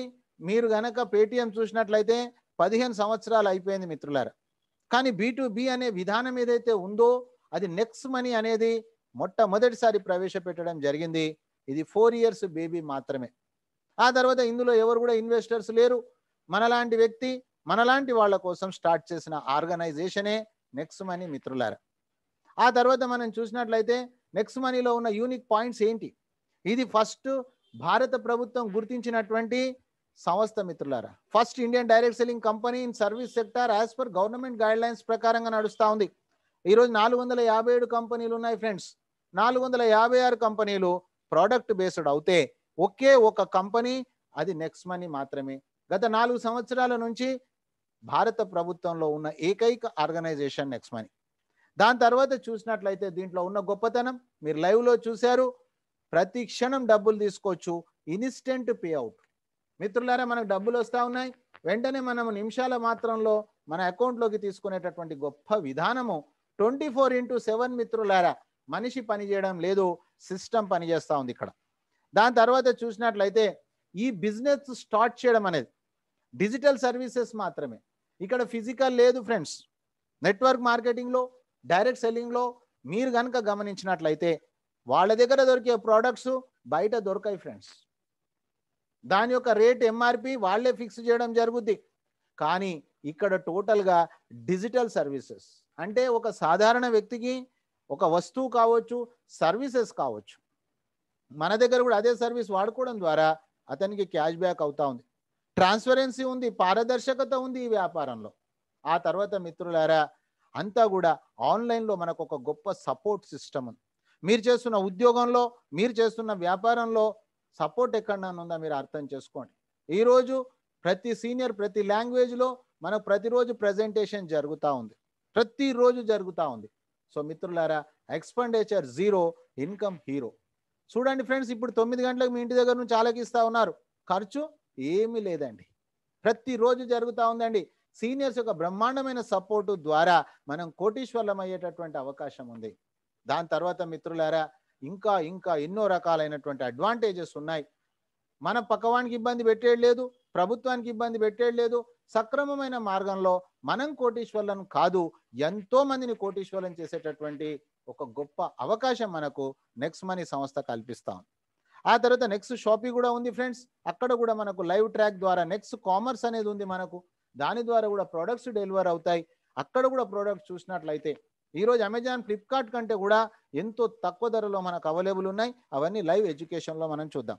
మీరు గనక పేటిఎం చూసినట్లయితే పదిహేను సంవత్సరాలు అయిపోయింది మిత్రులారా కానీ బీ టు బి అనే విధానం ఏదైతే ఉందో అది నెక్స్ట్ మనీ అనేది మొట్టమొదటిసారి ప్రవేశపెట్టడం జరిగింది ఇది ఫోర్ ఇయర్స్ బేబీ మాత్రమే ఆ తర్వాత ఇందులో ఎవరు కూడా ఇన్వెస్టర్స్ లేరు మనలాంటి వ్యక్తి మనలాంటి వాళ్ళ కోసం స్టార్ట్ చేసిన ఆర్గనైజేషనే నెక్స్ట్ మనీ మిత్రులారా ఆ తర్వాత మనం చూసినట్లయితే నెక్స్ట్ మనీలో ఉన్న యూనిక్ పాయింట్స్ ఏంటి ఇది ఫస్ట్ భారత ప్రభుత్వం గుర్తించినటువంటి సంస్థ మిత్రులారా first Indian direct selling company in service sector as per government guidelines ప్రకారంగా నడుస్తూ ఉంది ఈరోజు నాలుగు వందల యాభై ఏడు కంపెనీలు ఉన్నాయి ఫ్రెండ్స్ నాలుగు వందల యాభై ఆరు కంపెనీలు ప్రోడక్ట్ బేస్డ్ అవుతే ఒకే ఒక కంపెనీ అది నెక్స్ట్ మనీ మాత్రమే గత నాలుగు సంవత్సరాల నుంచి భారత ప్రభుత్వంలో ఉన్న ఏకైక ఆర్గనైజేషన్ నెక్స్ట్ మనీ దాని తర్వాత చూసినట్లయితే దీంట్లో ఉన్న గొప్పతనం మీరు లైవ్లో చూశారు ప్రతి క్షణం డబ్బులు తీసుకోవచ్చు ఇన్స్టెంట్ పే అవుట్ మిత్రులారా మనకు డబ్బులు వస్తూ ఉన్నాయి వెంటనే మనం నిమిషాల మాత్రంలో మన అకౌంట్లోకి తీసుకునేటటువంటి గొప్ప విధానము ట్వంటీ ఫోర్ ఇంటూ సెవెన్ మిత్రులారా మనిషి పనిచేయడం లేదు సిస్టమ్ పనిచేస్తూ ఉంది ఇక్కడ దాని తర్వాత చూసినట్లయితే ఈ బిజినెస్ స్టార్ట్ చేయడం అనేది డిజిటల్ సర్వీసెస్ మాత్రమే ఇక్కడ ఫిజికల్ లేదు ఫ్రెండ్స్ నెట్వర్క్ మార్కెటింగ్లో డైరెక్ట్ సెల్లింగ్లో మీరు కనుక గమనించినట్లయితే వాళ్ళ దగ్గర దొరికే ప్రోడక్ట్స్ బయట దొరకాయి ఫ్రెండ్స్ దాని యొక్క రేట్ ఎంఆర్పి వాళ్ళే ఫిక్స్ చేయడం జరుగుద్ది కానీ ఇక్కడ టోటల్గా డిజిటల్ సర్వీసెస్ అంటే ఒక సాధారణ వ్యక్తికి ఒక వస్తువు కావచ్చు సర్వీసెస్ కావచ్చు మన దగ్గర కూడా అదే సర్వీస్ వాడుకోవడం ద్వారా అతనికి క్యాష్ బ్యాక్ అవుతా ఉంది ట్రాన్స్పరెన్సీ ఉంది పారదర్శకత ఉంది ఈ వ్యాపారంలో ఆ తర్వాత మిత్రులారా అంతా కూడా ఆన్లైన్లో మనకు ఒక గొప్ప సపోర్ట్ సిస్టమ్ ఉంది మీరు చేస్తున్న ఉద్యోగంలో మీరు చేస్తున్న వ్యాపారంలో సపోర్ట్ ఎక్కడన్నా ఉందా మీరు అర్థం చేసుకోండి ఈరోజు ప్రతి సీనియర్ ప్రతి లాంగ్వేజ్లో మనకు ప్రతిరోజు ప్రజెంటేషన్ జరుగుతూ ఉంది ప్రతిరోజు జరుగుతూ ఉంది సో మిత్రులారా ఎక్స్పెండిచర్ జీరో ఇన్కమ్ హీరో చూడండి ఫ్రెండ్స్ ఇప్పుడు తొమ్మిది గంటలకు మీ ఇంటి దగ్గర నుంచి ఆలకిస్తూ ఉన్నారు ఖర్చు ఏమీ లేదండి ప్రతిరోజు జరుగుతూ ఉందండి సీనియర్స్ యొక్క బ్రహ్మాండమైన సపోర్టు ద్వారా మనం కోటీశ్వర్లం అయ్యేటటువంటి అవకాశం ఉంది దాని తర్వాత మిత్రులారా ఇంకా ఇంకా ఎన్నో రకాలైనటువంటి అడ్వాంటేజెస్ ఉన్నాయి మన పక్కవానికి ఇబ్బంది పెట్టేయలేదు ప్రభుత్వానికి ఇబ్బంది పెట్టేయలేదు సక్రమమైన మార్గంలో మనం కోటీశ్వర్లను కాదు ఎంతో మందిని కోటీశ్వరం చేసేటటువంటి ఒక గొప్ప అవకాశం మనకు నెక్స్ట్ మనీ సంస్థ కల్పిస్తాం ఆ తర్వాత నెక్స్ట్ షాపీ కూడా ఉంది ఫ్రెండ్స్ అక్కడ కూడా మనకు లైవ్ ట్రాక్ ద్వారా నెక్స్ట్ కామర్స్ అనేది ఉంది మనకు దాని ద్వారా కూడా ప్రొడక్ట్స్ డెలివర్ అవుతాయి అక్కడ కూడా ప్రోడక్ట్స్ చూసినట్లయితే ఈరోజు అమెజాన్ ఫ్లిప్కార్ట్ కంటే కూడా ఎంతో తక్కువ ధరలో మనకు అవైలబుల్ ఉన్నాయి అవన్నీ లైవ్ ఎడ్యుకేషన్లో మనం చూద్దాం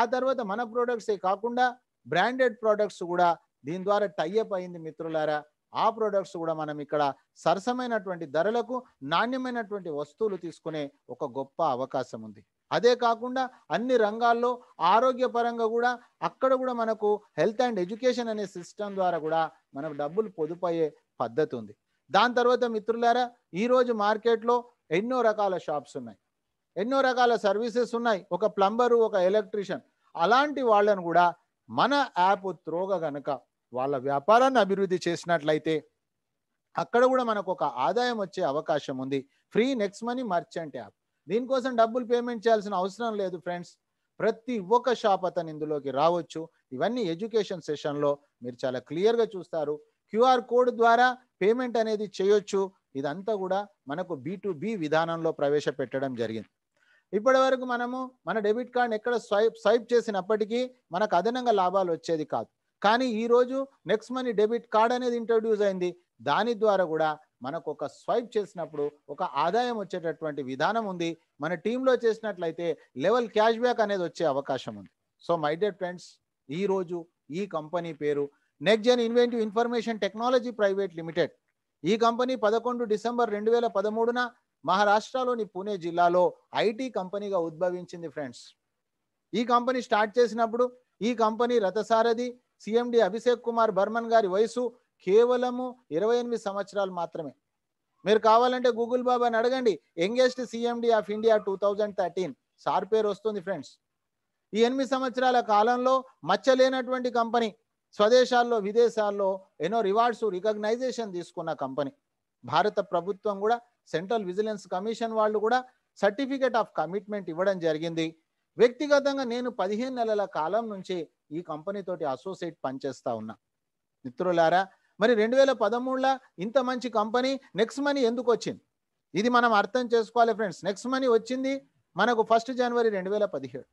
ఆ తర్వాత మన ప్రోడక్ట్సే కాకుండా బ్రాండెడ్ ప్రోడక్ట్స్ కూడా దీని ద్వారా టైఅప్ అయింది మిత్రులారా ఆ ప్రోడక్ట్స్ కూడా మనం ఇక్కడ సరసమైనటువంటి ధరలకు నాణ్యమైనటువంటి వస్తువులు తీసుకునే ఒక గొప్ప అవకాశం ఉంది అదే కాకుండా అన్ని రంగాల్లో ఆరోగ్యపరంగా కూడా అక్కడ కూడా మనకు హెల్త్ అండ్ ఎడ్యుకేషన్ అనే సిస్టమ్ ద్వారా కూడా మనకు డబ్బులు పొదుపు అయ్యే పద్ధతి ఉంది దాని తర్వాత మిత్రులారా ఈరోజు మార్కెట్లో ఎన్నో రకాల షాప్స్ ఉన్నాయి ఎన్నో రకాల సర్వీసెస్ ఉన్నాయి ఒక ప్లంబరు ఒక ఎలక్ట్రీషియన్ అలాంటి వాళ్ళను కూడా మన యాప్ త్రోగ గనక వాళ్ళ వ్యాపారాన్ని అభివృద్ధి చేసినట్లయితే అక్కడ కూడా మనకు ఒక ఆదాయం వచ్చే అవకాశం ఉంది free next money merchant app దీనికోసం డబ్బులు పేమెంట్ చేయాల్సిన అవసరం లేదు ఫ్రెండ్స్ ప్రతి ఒక్క షాప్ అతను ఇందులోకి రావచ్చు ఇవన్నీ ఎడ్యుకేషన్ సెషన్లో మీరు చాలా క్లియర్గా చూస్తారు క్యూఆర్ కోడ్ ద్వారా పేమెంట్ అనేది చేయొచ్చు ఇదంతా కూడా మనకు బీ టు బి విధానంలో ప్రవేశపెట్టడం జరిగింది ఇప్పటి వరకు మనము మన డెబిట్ కార్డ్ ఎక్కడ స్వైప్ స్వైప్ చేసినప్పటికీ మనకు అదనంగా లాభాలు వచ్చేది కాదు కానీ ఈరోజు నెక్స్ట్ మనీ డెబిట్ కార్డ్ అనేది ఇంట్రడ్యూస్ అయింది దాని ద్వారా కూడా మనకు ఒక స్వైప్ చేసినప్పుడు ఒక ఆదాయం వచ్చేటటువంటి విధానం ఉంది మన టీంలో చేసినట్లయితే లెవెల్ క్యాష్ బ్యాక్ అనేది వచ్చే అవకాశం ఉంది సో మై డియర్ ఫ్రెండ్స్ ఈరోజు ఈ కంపెనీ పేరు నెక్జెన్ జెన్ inventive information technology private limited ఈ కంపెనీ పదకొండు డిసెంబర్ రెండు వేల పదమూడున మహారాష్ట్రలోని పూణే జిల్లాలో ఐటీ కంపెనీగా ఉద్భవించింది ఫ్రెండ్స్ ఈ కంపెనీ స్టార్ట్ చేసినప్పుడు ఈ కంపెనీ రథసారథి సిఎండి అభిషేక్ కుమార్ బర్మన్ గారి వయసు కేవలము ఇరవై ఎనిమిది సంవత్సరాలు మాత్రమే మీరు కావాలంటే గూగుల్ బాబా అని అడగండి youngest CMD of India two thousand thirteen sir పేరు వస్తుంది ఫ్రెండ్స్ ఈ ఎనిమిది సంవత్సరాల కాలంలో మచ్చలేనటువంటి కంపెనీ స్వదేశాల్లో విదేశాల్లో ఎన్నో రివార్డ్స్ రికగ్నైజేషన్ తీసుకున్న కంపెనీ భారత ప్రభుత్వం కూడా సెంట్రల్ విజిలెన్స్ కమిషన్ వాళ్ళు కూడా సర్టిఫికేట్ ఆఫ్ కమిట్మెంట్ ఇవ్వడం జరిగింది వ్యక్తిగతంగా నేను పదిహేను నెలల కాలం నుంచి ఈ కంపెనీతోటి అసోసియేట్ పనిచేస్తా ఉన్నా మిత్రులారా మరి రెండు వేల పదమూడులో ఇంత మంచి కంపెనీ నెక్స్ట్ మనీ ఎందుకు వచ్చింది ఇది మనం అర్థం చేసుకోవాలి ఫ్రెండ్స్ నెక్స్ట్ మనీ వచ్చింది మనకు ఫస్ట్ జనవరి రెండు వేల పదిహేడు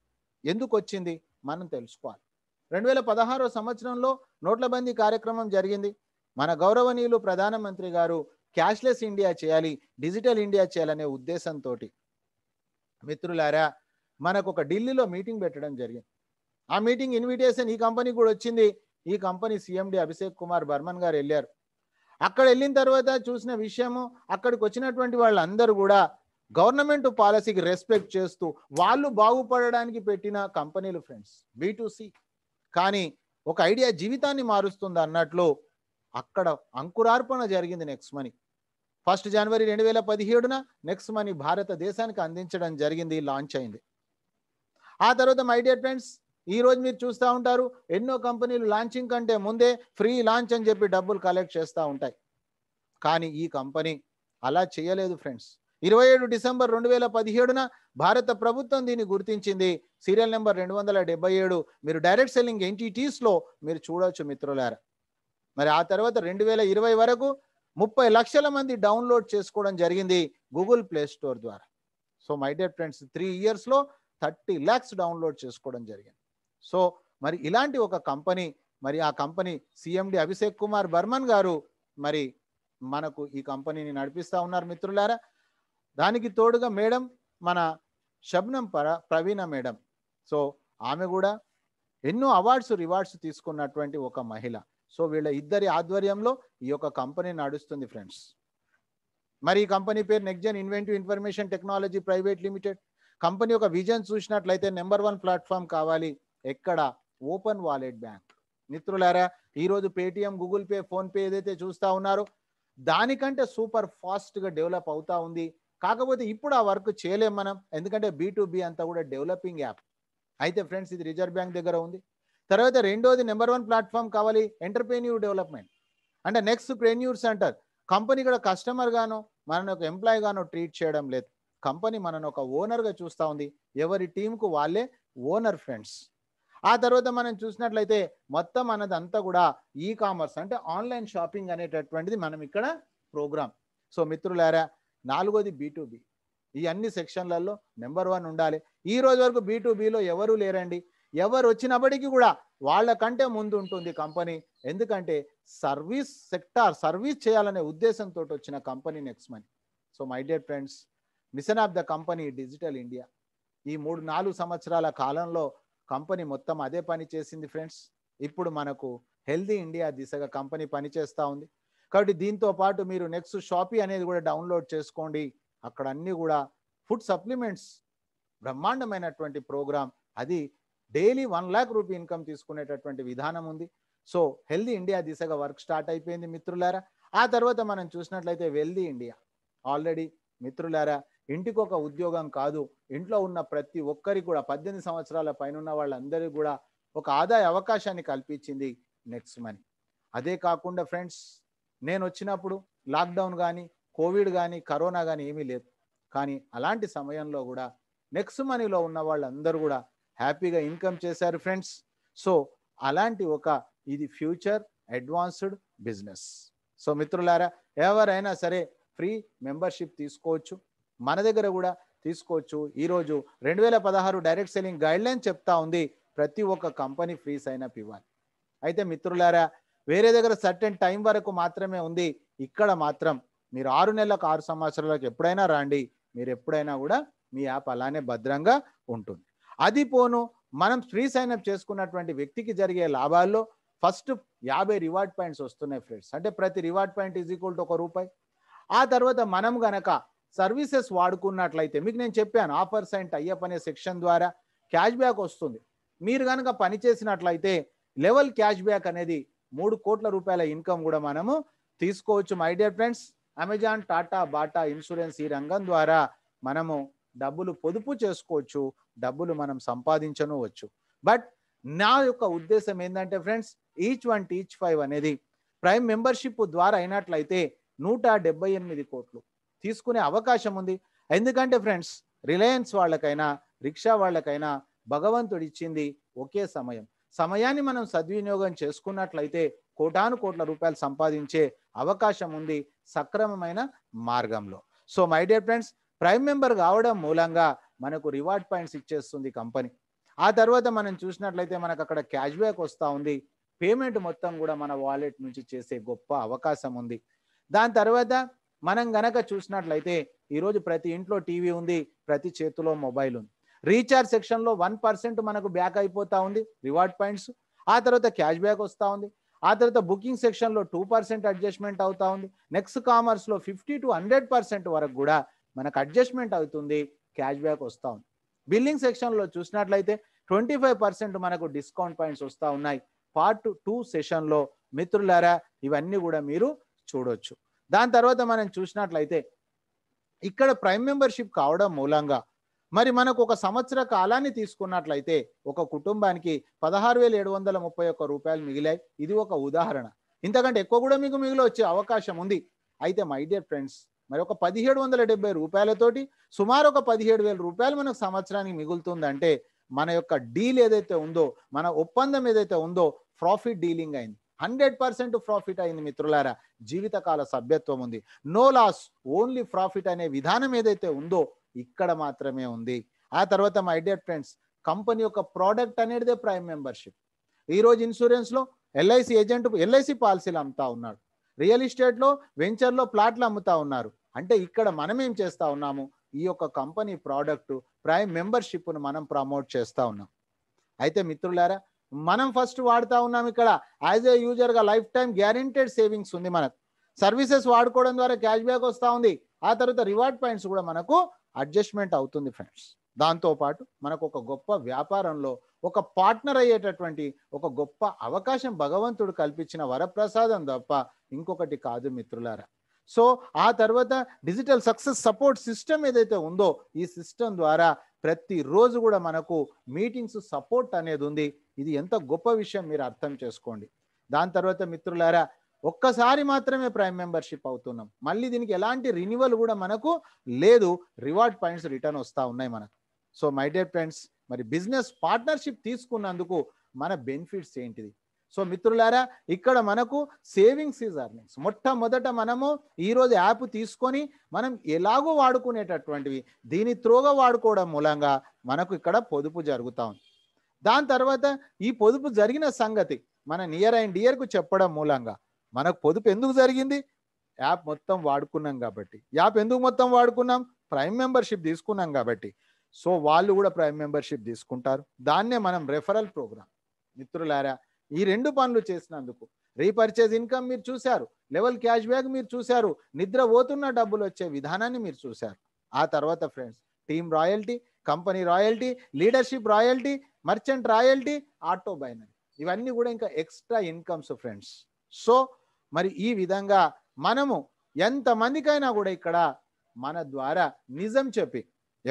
ఎందుకు వచ్చింది మనం తెలుసుకోవాలి రెండు వేల పదహారో సంవత్సరంలో నోట్ల బందీ కార్యక్రమం జరిగింది మన గౌరవనీయులు ప్రధానమంత్రి గారు క్యాష్లెస్ ఇండియా చేయాలి డిజిటల్ ఇండియా చేయాలనే ఉద్దేశంతో మిత్రులారా మనకు ఒక ఢిల్లీలో మీటింగ్ పెట్టడం జరిగింది ఆ మీటింగ్ ఇన్విటేషన్ ఈ కంపెనీ కూడా వచ్చింది ఈ కంపెనీ సీఎండి అభిషేక్ కుమార్ బర్మన్ గారు వెళ్ళారు అక్కడ వెళ్ళిన తర్వాత చూసిన విషయము అక్కడికి వచ్చినటువంటి వాళ్ళందరూ కూడా గవర్నమెంట్ పాలసీకి రెస్పెక్ట్ చేస్తూ వాళ్ళు బాగుపడడానికి పెట్టిన కంపెనీలు ఫ్రెండ్స్ బీటూసీ కానీ ఒక ఐడియా జీవితాన్ని మారుస్తుంది అన్నట్లు అక్కడ అంకురార్పణ జరిగింది నెక్స్ట్ మనీ ఫస్ట్ జనవరి రెండు వేల పదిహేడున నెక్స్ట్ మనీ భారతదేశానికి అందించడం జరిగింది లాంచ్ అయింది ఆ తర్వాత మై డియర్ ఫ్రెండ్స్ ఈ రోజు మీరు చూస్తూ ఉంటారు ఎన్నో కంపెనీలు లాంచింగ్ కంటే ముందే ఫ్రీ లాంచ్ అని చెప్పి డబ్బులు కలెక్ట్ చేస్తూ ఉంటాయి కానీ ఈ కంపెనీ అలా చేయలేదు ఫ్రెండ్స్ ఇరవై ఏడు డిసెంబర్ రెండు వేల పదిహేడున భారత ప్రభుత్వం దీన్ని గుర్తించింది సీరియల్ నెంబర్ రెండు వందల డెబ్బై ఏడు మీరు డైరెక్ట్ సెల్లింగ్ ఎన్టీటీస్లో మీరు చూడవచ్చు మిత్రులారా మరి ఆ తర్వాత రెండు వేల ఇరవై వరకు ముప్పై లక్షల మంది డౌన్లోడ్ చేసుకోవడం జరిగింది గూగుల్ ప్లే స్టోర్ ద్వారా so my dear friends three ఇయర్స్లో థర్టీ ల్యాక్స్ డౌన్లోడ్ చేసుకోవడం జరిగింది సో మరి ఇలాంటి ఒక కంపెనీ మరి ఆ కంపెనీ సిఎండి అభిషేక్ కుమార్ బర్మన్ గారు మరి మనకు ఈ కంపెనీని నడిపిస్తూ ఉన్నారు మిత్రులారా దానికి తోడుగా మేడం మన శబ్నం పర ప్రవీణ మేడం సో ఆమె కూడా ఎన్నో అవార్డ్స్ రివార్డ్స్ తీసుకున్నటువంటి ఒక మహిళ సో వీళ్ళ ఇద్దరి ఆధ్వర్యంలో ఈ యొక్క కంపెనీ నడుస్తుంది ఫ్రెండ్స్ మరి ఈ కంపెనీ పేరు Nexgen inventive information technology private limited company ఒక విజన్ చూసినట్లయితే నెంబర్ వన్ ప్లాట్ఫామ్ కావాలి ఎక్కడ ఓపెన్ వాలెట్ బ్యాంక్ మిత్రులారా ఈరోజు పేటిఎం గూగుల్ పే ఫోన్పే ఏదైతే చూస్తూ ఉన్నారో దానికంటే సూపర్ ఫాస్ట్గా డెవలప్ అవుతా ఉంది కాకపోతే ఇప్పుడు ఆ వర్క్ చేయలేం మనం ఎందుకంటే బీ టు బీ అంతా కూడా డెవలపింగ్ యాప్ అయితే ఫ్రెండ్స్ ఇది రిజర్వ్ బ్యాంక్ దగ్గర ఉంది తర్వాత రెండోది నెంబర్ వన్ ప్లాట్ఫామ్ కావాలి ఎంటర్ప్రెన్యూర్ డెవలప్మెంట్ అంటే నెక్స్ట్ ప్రెన్యూర్ సెంటర్ కంపెనీ కూడా కస్టమర్ గాను మనని ఒక ఎంప్లాయ్ గాను ట్రీట్ చేయడం లేదు కంపెనీ మనను ఒక ఓనర్గా చూస్తూ ఉంది ఎవరి టీంకు వాళ్ళే ఓనర్ ఫ్రెండ్స్ ఆ తర్వాత మనం చూసినట్లయితే మొత్తం అన్నదంతా కూడా ఈ కామర్స్ అంటే ఆన్లైన్ షాపింగ్ అనేటటువంటిది మనం ఇక్కడ ప్రోగ్రామ్ సో మిత్రులారా నాలుగోది బీటూబీ ఈ అన్ని సెక్షన్లలో నెంబర్ వన్ ఉండాలి ఈ రోజు వరకు బీటూబీలో ఎవరు లేరండి ఎవరు వచ్చినప్పటికీ కూడా వాళ్ళకంటే ముందు ఉంటుంది కంపెనీ ఎందుకంటే సర్వీస్ సెక్టార్ సర్వీస్ చేయాలనే ఉద్దేశంతో వచ్చిన company next money so my dear friends mission of the company digital India ఈ మూడు నాలుగు సంవత్సరాల కాలంలో కంపెనీ మొత్తం అదే పని చేసింది ఫ్రెండ్స్ ఇప్పుడు మనకు హెల్దీ ఇండియా దిశగా కంపెనీ పనిచేస్తూ ఉంది కాబట్టి దీంతో పాటు మీరు నెక్స్ట్ షాపీ అనేది కూడా డౌన్లోడ్ చేసుకోండి అక్కడ అన్ని కూడా ఫుడ్ సప్లిమెంట్స్ బ్రహ్మాండమైనటువంటి ప్రోగ్రామ్ అది daily one lakh rupee income తీసుకునేటటువంటి విధానం ఉంది సో హెల్దీ ఇండియా దిశగా వర్క్ స్టార్ట్ అయిపోయింది మిత్రులారా ఆ తర్వాత మనం చూసినట్లయితే వెల్దీ ఇండియా ఆల్రెడీ మిత్రులారా ఇంటికి ఒక ఉద్యోగం కాదు ఇంట్లో ఉన్న ప్రతి ఒక్కరికి కూడా పద్దెనిమిది సంవత్సరాల పైన ఉన్న వాళ్ళందరికీ కూడా ఒక ఆదాయ అవకాశాన్ని కల్పించింది నెక్స్ట్ మనీ అదే కాకుండా ఫ్రెండ్స్ నేను వచ్చినప్పుడు లాక్డౌన్ కానీ కోవిడ్ కానీ కరోనా కానీ ఏమీ లేదు కానీ అలాంటి సమయంలో కూడా నెక్స్ట్ మనీలో ఉన్న వాళ్ళందరూ కూడా హ్యాపీగా ఇన్కమ్ చేశారు ఫ్రెండ్స్ సో అలాంటి ఒక ఇది ఫ్యూచర్ అడ్వాన్స్డ్ బిజినెస్ సో మిత్రులారా ఎవరైనా సరే ఫ్రీ మెంబర్షిప్ తీసుకోవచ్చు మన దగ్గర కూడా తీసుకోవచ్చు ఈరోజు రెండు వేల పదహారు డైరెక్ట్ సెల్లింగ్ గైడ్లైన్ చెప్తా ఉంది ప్రతి ఒక్క కంపెనీ ఫ్రీ సైన్ అప్ ఇవ్వాలి అయితే మిత్రులారా వేరే దగ్గర సర్టెన్ టైం వరకు మాత్రమే ఉంది ఇక్కడ మాత్రం మీరు ఆరు నెలలకు ఆరు సంవత్సరాలకు ఎప్పుడైనా రాండి మీరు ఎప్పుడైనా కూడా మీ యాప్ అలానే భద్రంగా ఉంటుంది అది పోను మనం ఫ్రీ సైన్అప్ చేసుకున్నటువంటి వ్యక్తికి జరిగే లాభాల్లో ఫస్ట్ యాభై రివార్డ్ పాయింట్స్ వస్తున్నాయి ఫ్రెండ్స్ అంటే ప్రతి reward point is equal to ఒక రూపాయి ఆ తర్వాత మనం గనక సర్వీసెస్ వాడుకున్నట్లయితే మీకు నేను చెప్పాను ఆఫర్ సైన్ టైఅప్ అనే సెక్షన్ ద్వారా క్యాష్ బ్యాక్ వస్తుంది మీరు కనుక పనిచేసినట్లయితే లెవెల్ క్యాష్ బ్యాక్ అనేది మూడు కోట్ల రూపాయల ఇన్కమ్ కూడా మనము తీసుకోవచ్చు my dear friends Amazon Tata Bata insurance ఈ రంగం ద్వారా మనము డబ్బులు పొదుపు చేసుకోవచ్చు డబ్బులు మనం సంపాదించనవచ్చు బట్ నా యొక్క ఉద్దేశం ఏంటంటే friends each one teach five అనేది ప్రైమ్ మెంబర్షిప్ ద్వారా అయినట్లయితే నూట డెబ్బై ఎనిమిది కోట్లు తీసుకునే అవకాశం ఉంది ఎందుకంటే ఫ్రెండ్స్ రిలయన్స్ వాళ్ళకైనా రిక్షా వాళ్ళకైనా భగవంతుడిచ్చింది ఒకే సమయం సమయాన్ని మనం సద్వినియోగం చేసుకున్నట్లయితే కోటాను కోట్ల రూపాయలు సంపాదించే అవకాశం ఉంది సక్రమమైన మార్గంలో so my dear friends prime member కావడం మూలంగా మనకు రివార్డ్ పాయింట్స్ ఇచ్చేస్తుంది కంపెనీ ఆ తర్వాత మనం చూసినట్లయితే మనకు అక్కడ క్యాష్ బ్యాక్ వస్తూ ఉంది పేమెంట్ మొత్తం కూడా మన వాలెట్ నుంచి చేసే గొప్ప అవకాశం ఉంది దాని తర్వాత మనం గనక చూసినట్లయితే ఈరోజు ప్రతి ఇంట్లో టీవీ ఉంది ప్రతి చేతిలో మొబైల్ ఉంది రీఛార్జ్ సెక్షన్లో వన్ పర్సెంట్ మనకు బ్యాక్ అయిపోతూ ఉంది రివార్డ్ పాయింట్స్ ఆ తర్వాత క్యాష్ బ్యాక్ వస్తూ ఉంది ఆ తర్వాత బుకింగ్ సెక్షన్లో టూ పర్సెంట్ అడ్జస్ట్మెంట్ అవుతూ ఉంది నెక్స్ట్ కామర్స్లో ఫిఫ్టీ టు హండ్రెడ్ పర్సెంట్ వరకు కూడా మనకు అడ్జస్ట్మెంట్ అవుతుంది క్యాష్ బ్యాక్ వస్తూ ఉంది బిల్లింగ్ సెక్షన్లో చూసినట్లయితే ట్వంటీ ఫైవ్ పర్సెంట్ మనకు డిస్కౌంట్ పాయింట్స్ వస్తూ ఉన్నాయి పార్ట్ టూ సెషన్లో మిత్రులారా ఇవన్నీ కూడా మీరు చూడొచ్చు దాని తర్వాత మనం చూసినట్లయితే ఇక్కడ ప్రైమ్ మెంబర్షిప్ కావడం మూలంగా మరి మనకు ఒక సంవత్సర కాలాన్ని తీసుకున్నట్లయితే ఒక కుటుంబానికి పదహారు వేల ఏడు వందల ముప్పై ఒక్క రూపాయలు మిగిలాయి ఇది ఒక ఉదాహరణ ఇంతకంటే ఎక్కువ కూడా మీకు మిగిలి వచ్చే అవకాశం ఉంది అయితే మై డియర్ ఫ్రెండ్స్ మరి ఒక పదిహేడు వందల డెబ్బై రూపాయలతోటి సుమారు ఒక పదిహేడు వేల రూపాయలు మనకు సంవత్సరానికి మిగులుతుందంటే మన యొక్క డీల్ ఏదైతే ఉందో మన ఒప్పందం ఏదైతే ఉందో ప్రాఫిట్ డీలింగ్ అయింది హండ్రెడ్ పర్సెంట్ ప్రాఫిట్ అయింది మిత్రులారా జీవితకాల సభ్యత్వం ఉంది నో లాస్ ఓన్లీ ప్రాఫిట్ అనే విధానం ఏదైతే ఉందో ఇక్కడ మాత్రమే ఉంది ఆ తర్వాత మై డియర్ ఫ్రెండ్స్ కంపెనీ యొక్క ప్రోడక్ట్ అనేదే ప్రైమ్ మెంబర్షిప్ ఈరోజు ఇన్సూరెన్స్లో ఎల్ఐసి ఏజెంట్ ఎల్ఐసి పాలసీలు అమ్ముతా ఉన్నాడు రియల్ ఎస్టేట్లో వెంచర్లో ప్లాట్లు అమ్ముతా ఉన్నారు అంటే ఇక్కడ మనం ఏం చేస్తూ ఉన్నాము ఈ యొక్క కంపెనీ ప్రోడక్ట్ ప్రైమ్ మెంబర్షిప్ను మనం ప్రమోట్ చేస్తూ ఉన్నాం అయితే మిత్రులారా మనం ఫస్ట్ వాడుతూ ఉన్నాం ఇక్కడ యాజ్ ఏ యూజర్గా లైఫ్ టైం గ్యారంటెడ్ సేవింగ్స్ ఉంది మనకు సర్వీసెస్ వాడుకోవడం ద్వారా క్యాష్ బ్యాక్ వస్తూ ఉంది ఆ తర్వాత రివార్డ్ పాయింట్స్ కూడా మనకు అడ్జస్ట్మెంట్ అవుతుంది ఫ్రెండ్స్ దాంతోపాటు మనకు ఒక గొప్ప వ్యాపారంలో ఒక పార్ట్నర్ అయ్యేటటువంటి ఒక గొప్ప అవకాశం భగవంతుడు కల్పించిన వరప్రసాదం తప్ప ఇంకొకటి కాదు మిత్రులారా సో ఆ తర్వాత డిజిటల్ సక్సెస్ సపోర్ట్ సిస్టమ్ ఏదైతే ఉందో ఈ సిస్టమ్ ద్వారా ప్రతిరోజు కూడా మనకు మీటింగ్స్ సపోర్ట్ అనేది ఉంది ఇది ఎంత గొప్ప విషయం మీరు అర్థం చేసుకోండి దాని తర్వాత మిత్రులారా ఒక్కసారి మాత్రమే ప్రైమ్ మెంబర్షిప్ అవుతున్నాం మళ్ళీ దీనికి ఎలాంటి రినివల్ కూడా మనకు లేదు రివార్డ్ పాయింట్స్ రిటర్న్ వస్తూ ఉన్నాయి మనకు సో మై డియర్ ఫ్రెండ్స్ మరి బిజినెస్ పార్ట్నర్షిప్ తీసుకున్నందుకు మన బెనిఫిట్స్ ఏంటిది సో మిత్రులారా ఇక్కడ మనకు సేవింగ్స్ ఈజ్ అర్నింగ్స్ మొట్టమొదట మనము ఈరోజు యాప్ తీసుకొని మనం ఎలాగో వాడుకునేటటువంటివి దీని త్రోగా వాడుకోవడం మూలంగా మనకు ఇక్కడ పొదుపు జరుగుతూ ఉంది దాని తర్వాత ఈ పొదుపు జరిగిన సంగతి మన నియర్ అండ్ డియర్కు చెప్పడం మూలంగా మనకు పొదుపు ఎందుకు జరిగింది యాప్ మొత్తం వాడుకున్నాం కాబట్టి యాప్ ఎందుకు మొత్తం వాడుకున్నాం ప్రైమ్ మెంబర్షిప్ తీసుకున్నాం కాబట్టి సో వాళ్ళు కూడా ప్రైమ్ మెంబర్షిప్ తీసుకుంటారు దాన్నే మనం రెఫరల్ ప్రోగ్రామ్ మిత్రులారా ఈ రెండు పనులు చేసినందుకు రీపర్చేజ్ ఇన్కమ్ మీరు చూశారు లెవెల్ క్యాష్ బ్యాక్ మీరు చూశారు నిద్ర పోతున్న డబ్బులు వచ్చే విధానాన్ని మీరు చూశారు ఆ తర్వాత friends team royalty company royalty leadership royalty merchant royalty auto binary ఇవన్నీ కూడా ఇంకా ఎక్స్ట్రా ఇన్కమ్స్ ఫ్రెండ్స్ సో మరి ఈ విధంగా మనము ఎంతమందికైనా కూడా ఇక్కడ మన ద్వారా నిజం చెప్పి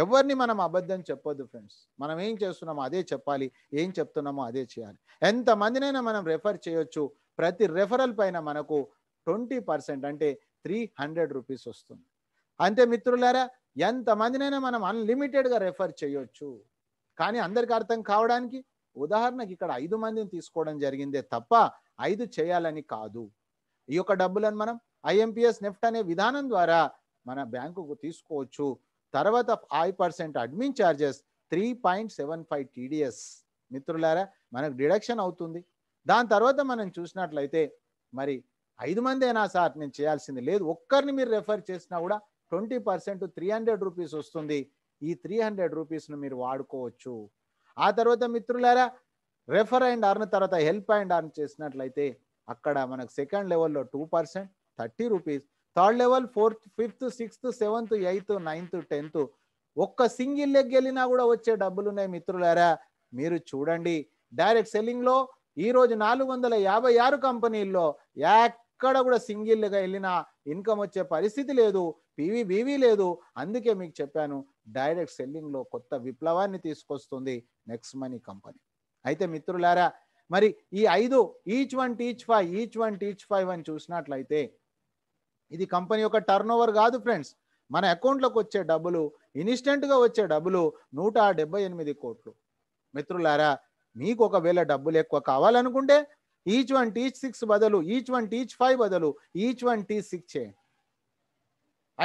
ఎవరిని మనం అబద్ధం చెప్పొద్దు ఫ్రెండ్స్ మనం ఏం చేస్తున్నామో అదే చెప్పాలి ఏం చెప్తున్నామో అదే చేయాలి ఎంతమందినైనా మనం రెఫర్ చేయొచ్చు ప్రతి రెఫరల్ పైన మనకు ట్వంటీ పర్సెంట్ అంటే త్రీ హండ్రెడ్ రూపీస్ వస్తుంది అంతే మిత్రులారా ఎంతమందినైనా మనం అన్లిమిటెడ్గా రెఫర్ చేయొచ్చు కానీ అందరికి అర్థం కావడానికి ఉదాహరణకి ఇక్కడ ఐదు మందిని తీసుకోవడం జరిగిందే తప్ప ఐదు చేయాలని కాదు ఈ యొక్క డబ్బులను మనం ఐఎంపిఎస్ నెఫ్ట్ అనే విధానం ద్వారా మన బ్యాంకుకు తీసుకోవచ్చు తర్వాత five percent admin charges three point seven five TDS మిత్రులారా మనకు డిడక్షన్ అవుతుంది దాని తర్వాత మనం చూసినట్లయితే మరి ఐదు మందేనా సార్ నేను చేయాల్సింది లేదు ఒక్కరిని మీరు రెఫర్ చేసినా కూడా twenty percent three hundred rupees వస్తుంది ఈ త్రీ హండ్రెడ్ రూపీస్ను మీరు వాడుకోవచ్చు ఆ తర్వాత మిత్రులారా రెఫర్ అండ్ అర్న్ తర్వాత హెల్ప్ అండ్ అర్న్ చేసినట్లయితే అక్కడ మనకు సెకండ్ లెవెల్లో two percent thirty rupees third level fourth fifth sixth seventh eighth ninth tenth ఒక్క సింగిల్ లెగ్ వెళ్ళినా కూడా వచ్చే డబ్బులు ఉన్నాయి మిత్రులారా మీరు చూడండి డైరెక్ట్ సెల్లింగ్లో ఈరోజు నాలుగు వందల యాభై ఆరు కంపెనీల్లో ఎక్కడ కూడా సింగిల్గా వెళ్ళినా ఇన్కమ్ వచ్చే పరిస్థితి లేదు పీవీబీవీ లేదు అందుకే మీకు చెప్పాను డైరెక్ట్ సెల్లింగ్లో కొత్త విప్లవాన్ని తీసుకొస్తుంది నెక్స్ట్ మనీ కంపెనీ అయితే మిత్రులారా మరి ఈ ఐదు each one teach five each one teach five అని చూసినట్లయితే ఇది కంపెనీ యొక్క టర్న్ ఓవర్ కాదు ఫ్రెండ్స్ మన అకౌంట్లోకి వచ్చే డబ్బులు ఇన్స్టెంట్గా వచ్చే డబ్బులు నూట డెబ్బై ఎనిమిది కోట్లు మిత్రులారా మీకు ఒకవేళ డబ్బులు ఎక్కువ కావాలనుకుంటే ఈచ్ వన్ టీచ్ సిక్స్ బదులు ఈచ్ వన్ టీచ్ ఫైవ్ బదులు ఈచ్ వన్ టీచ్ సిక్స్ చేయండి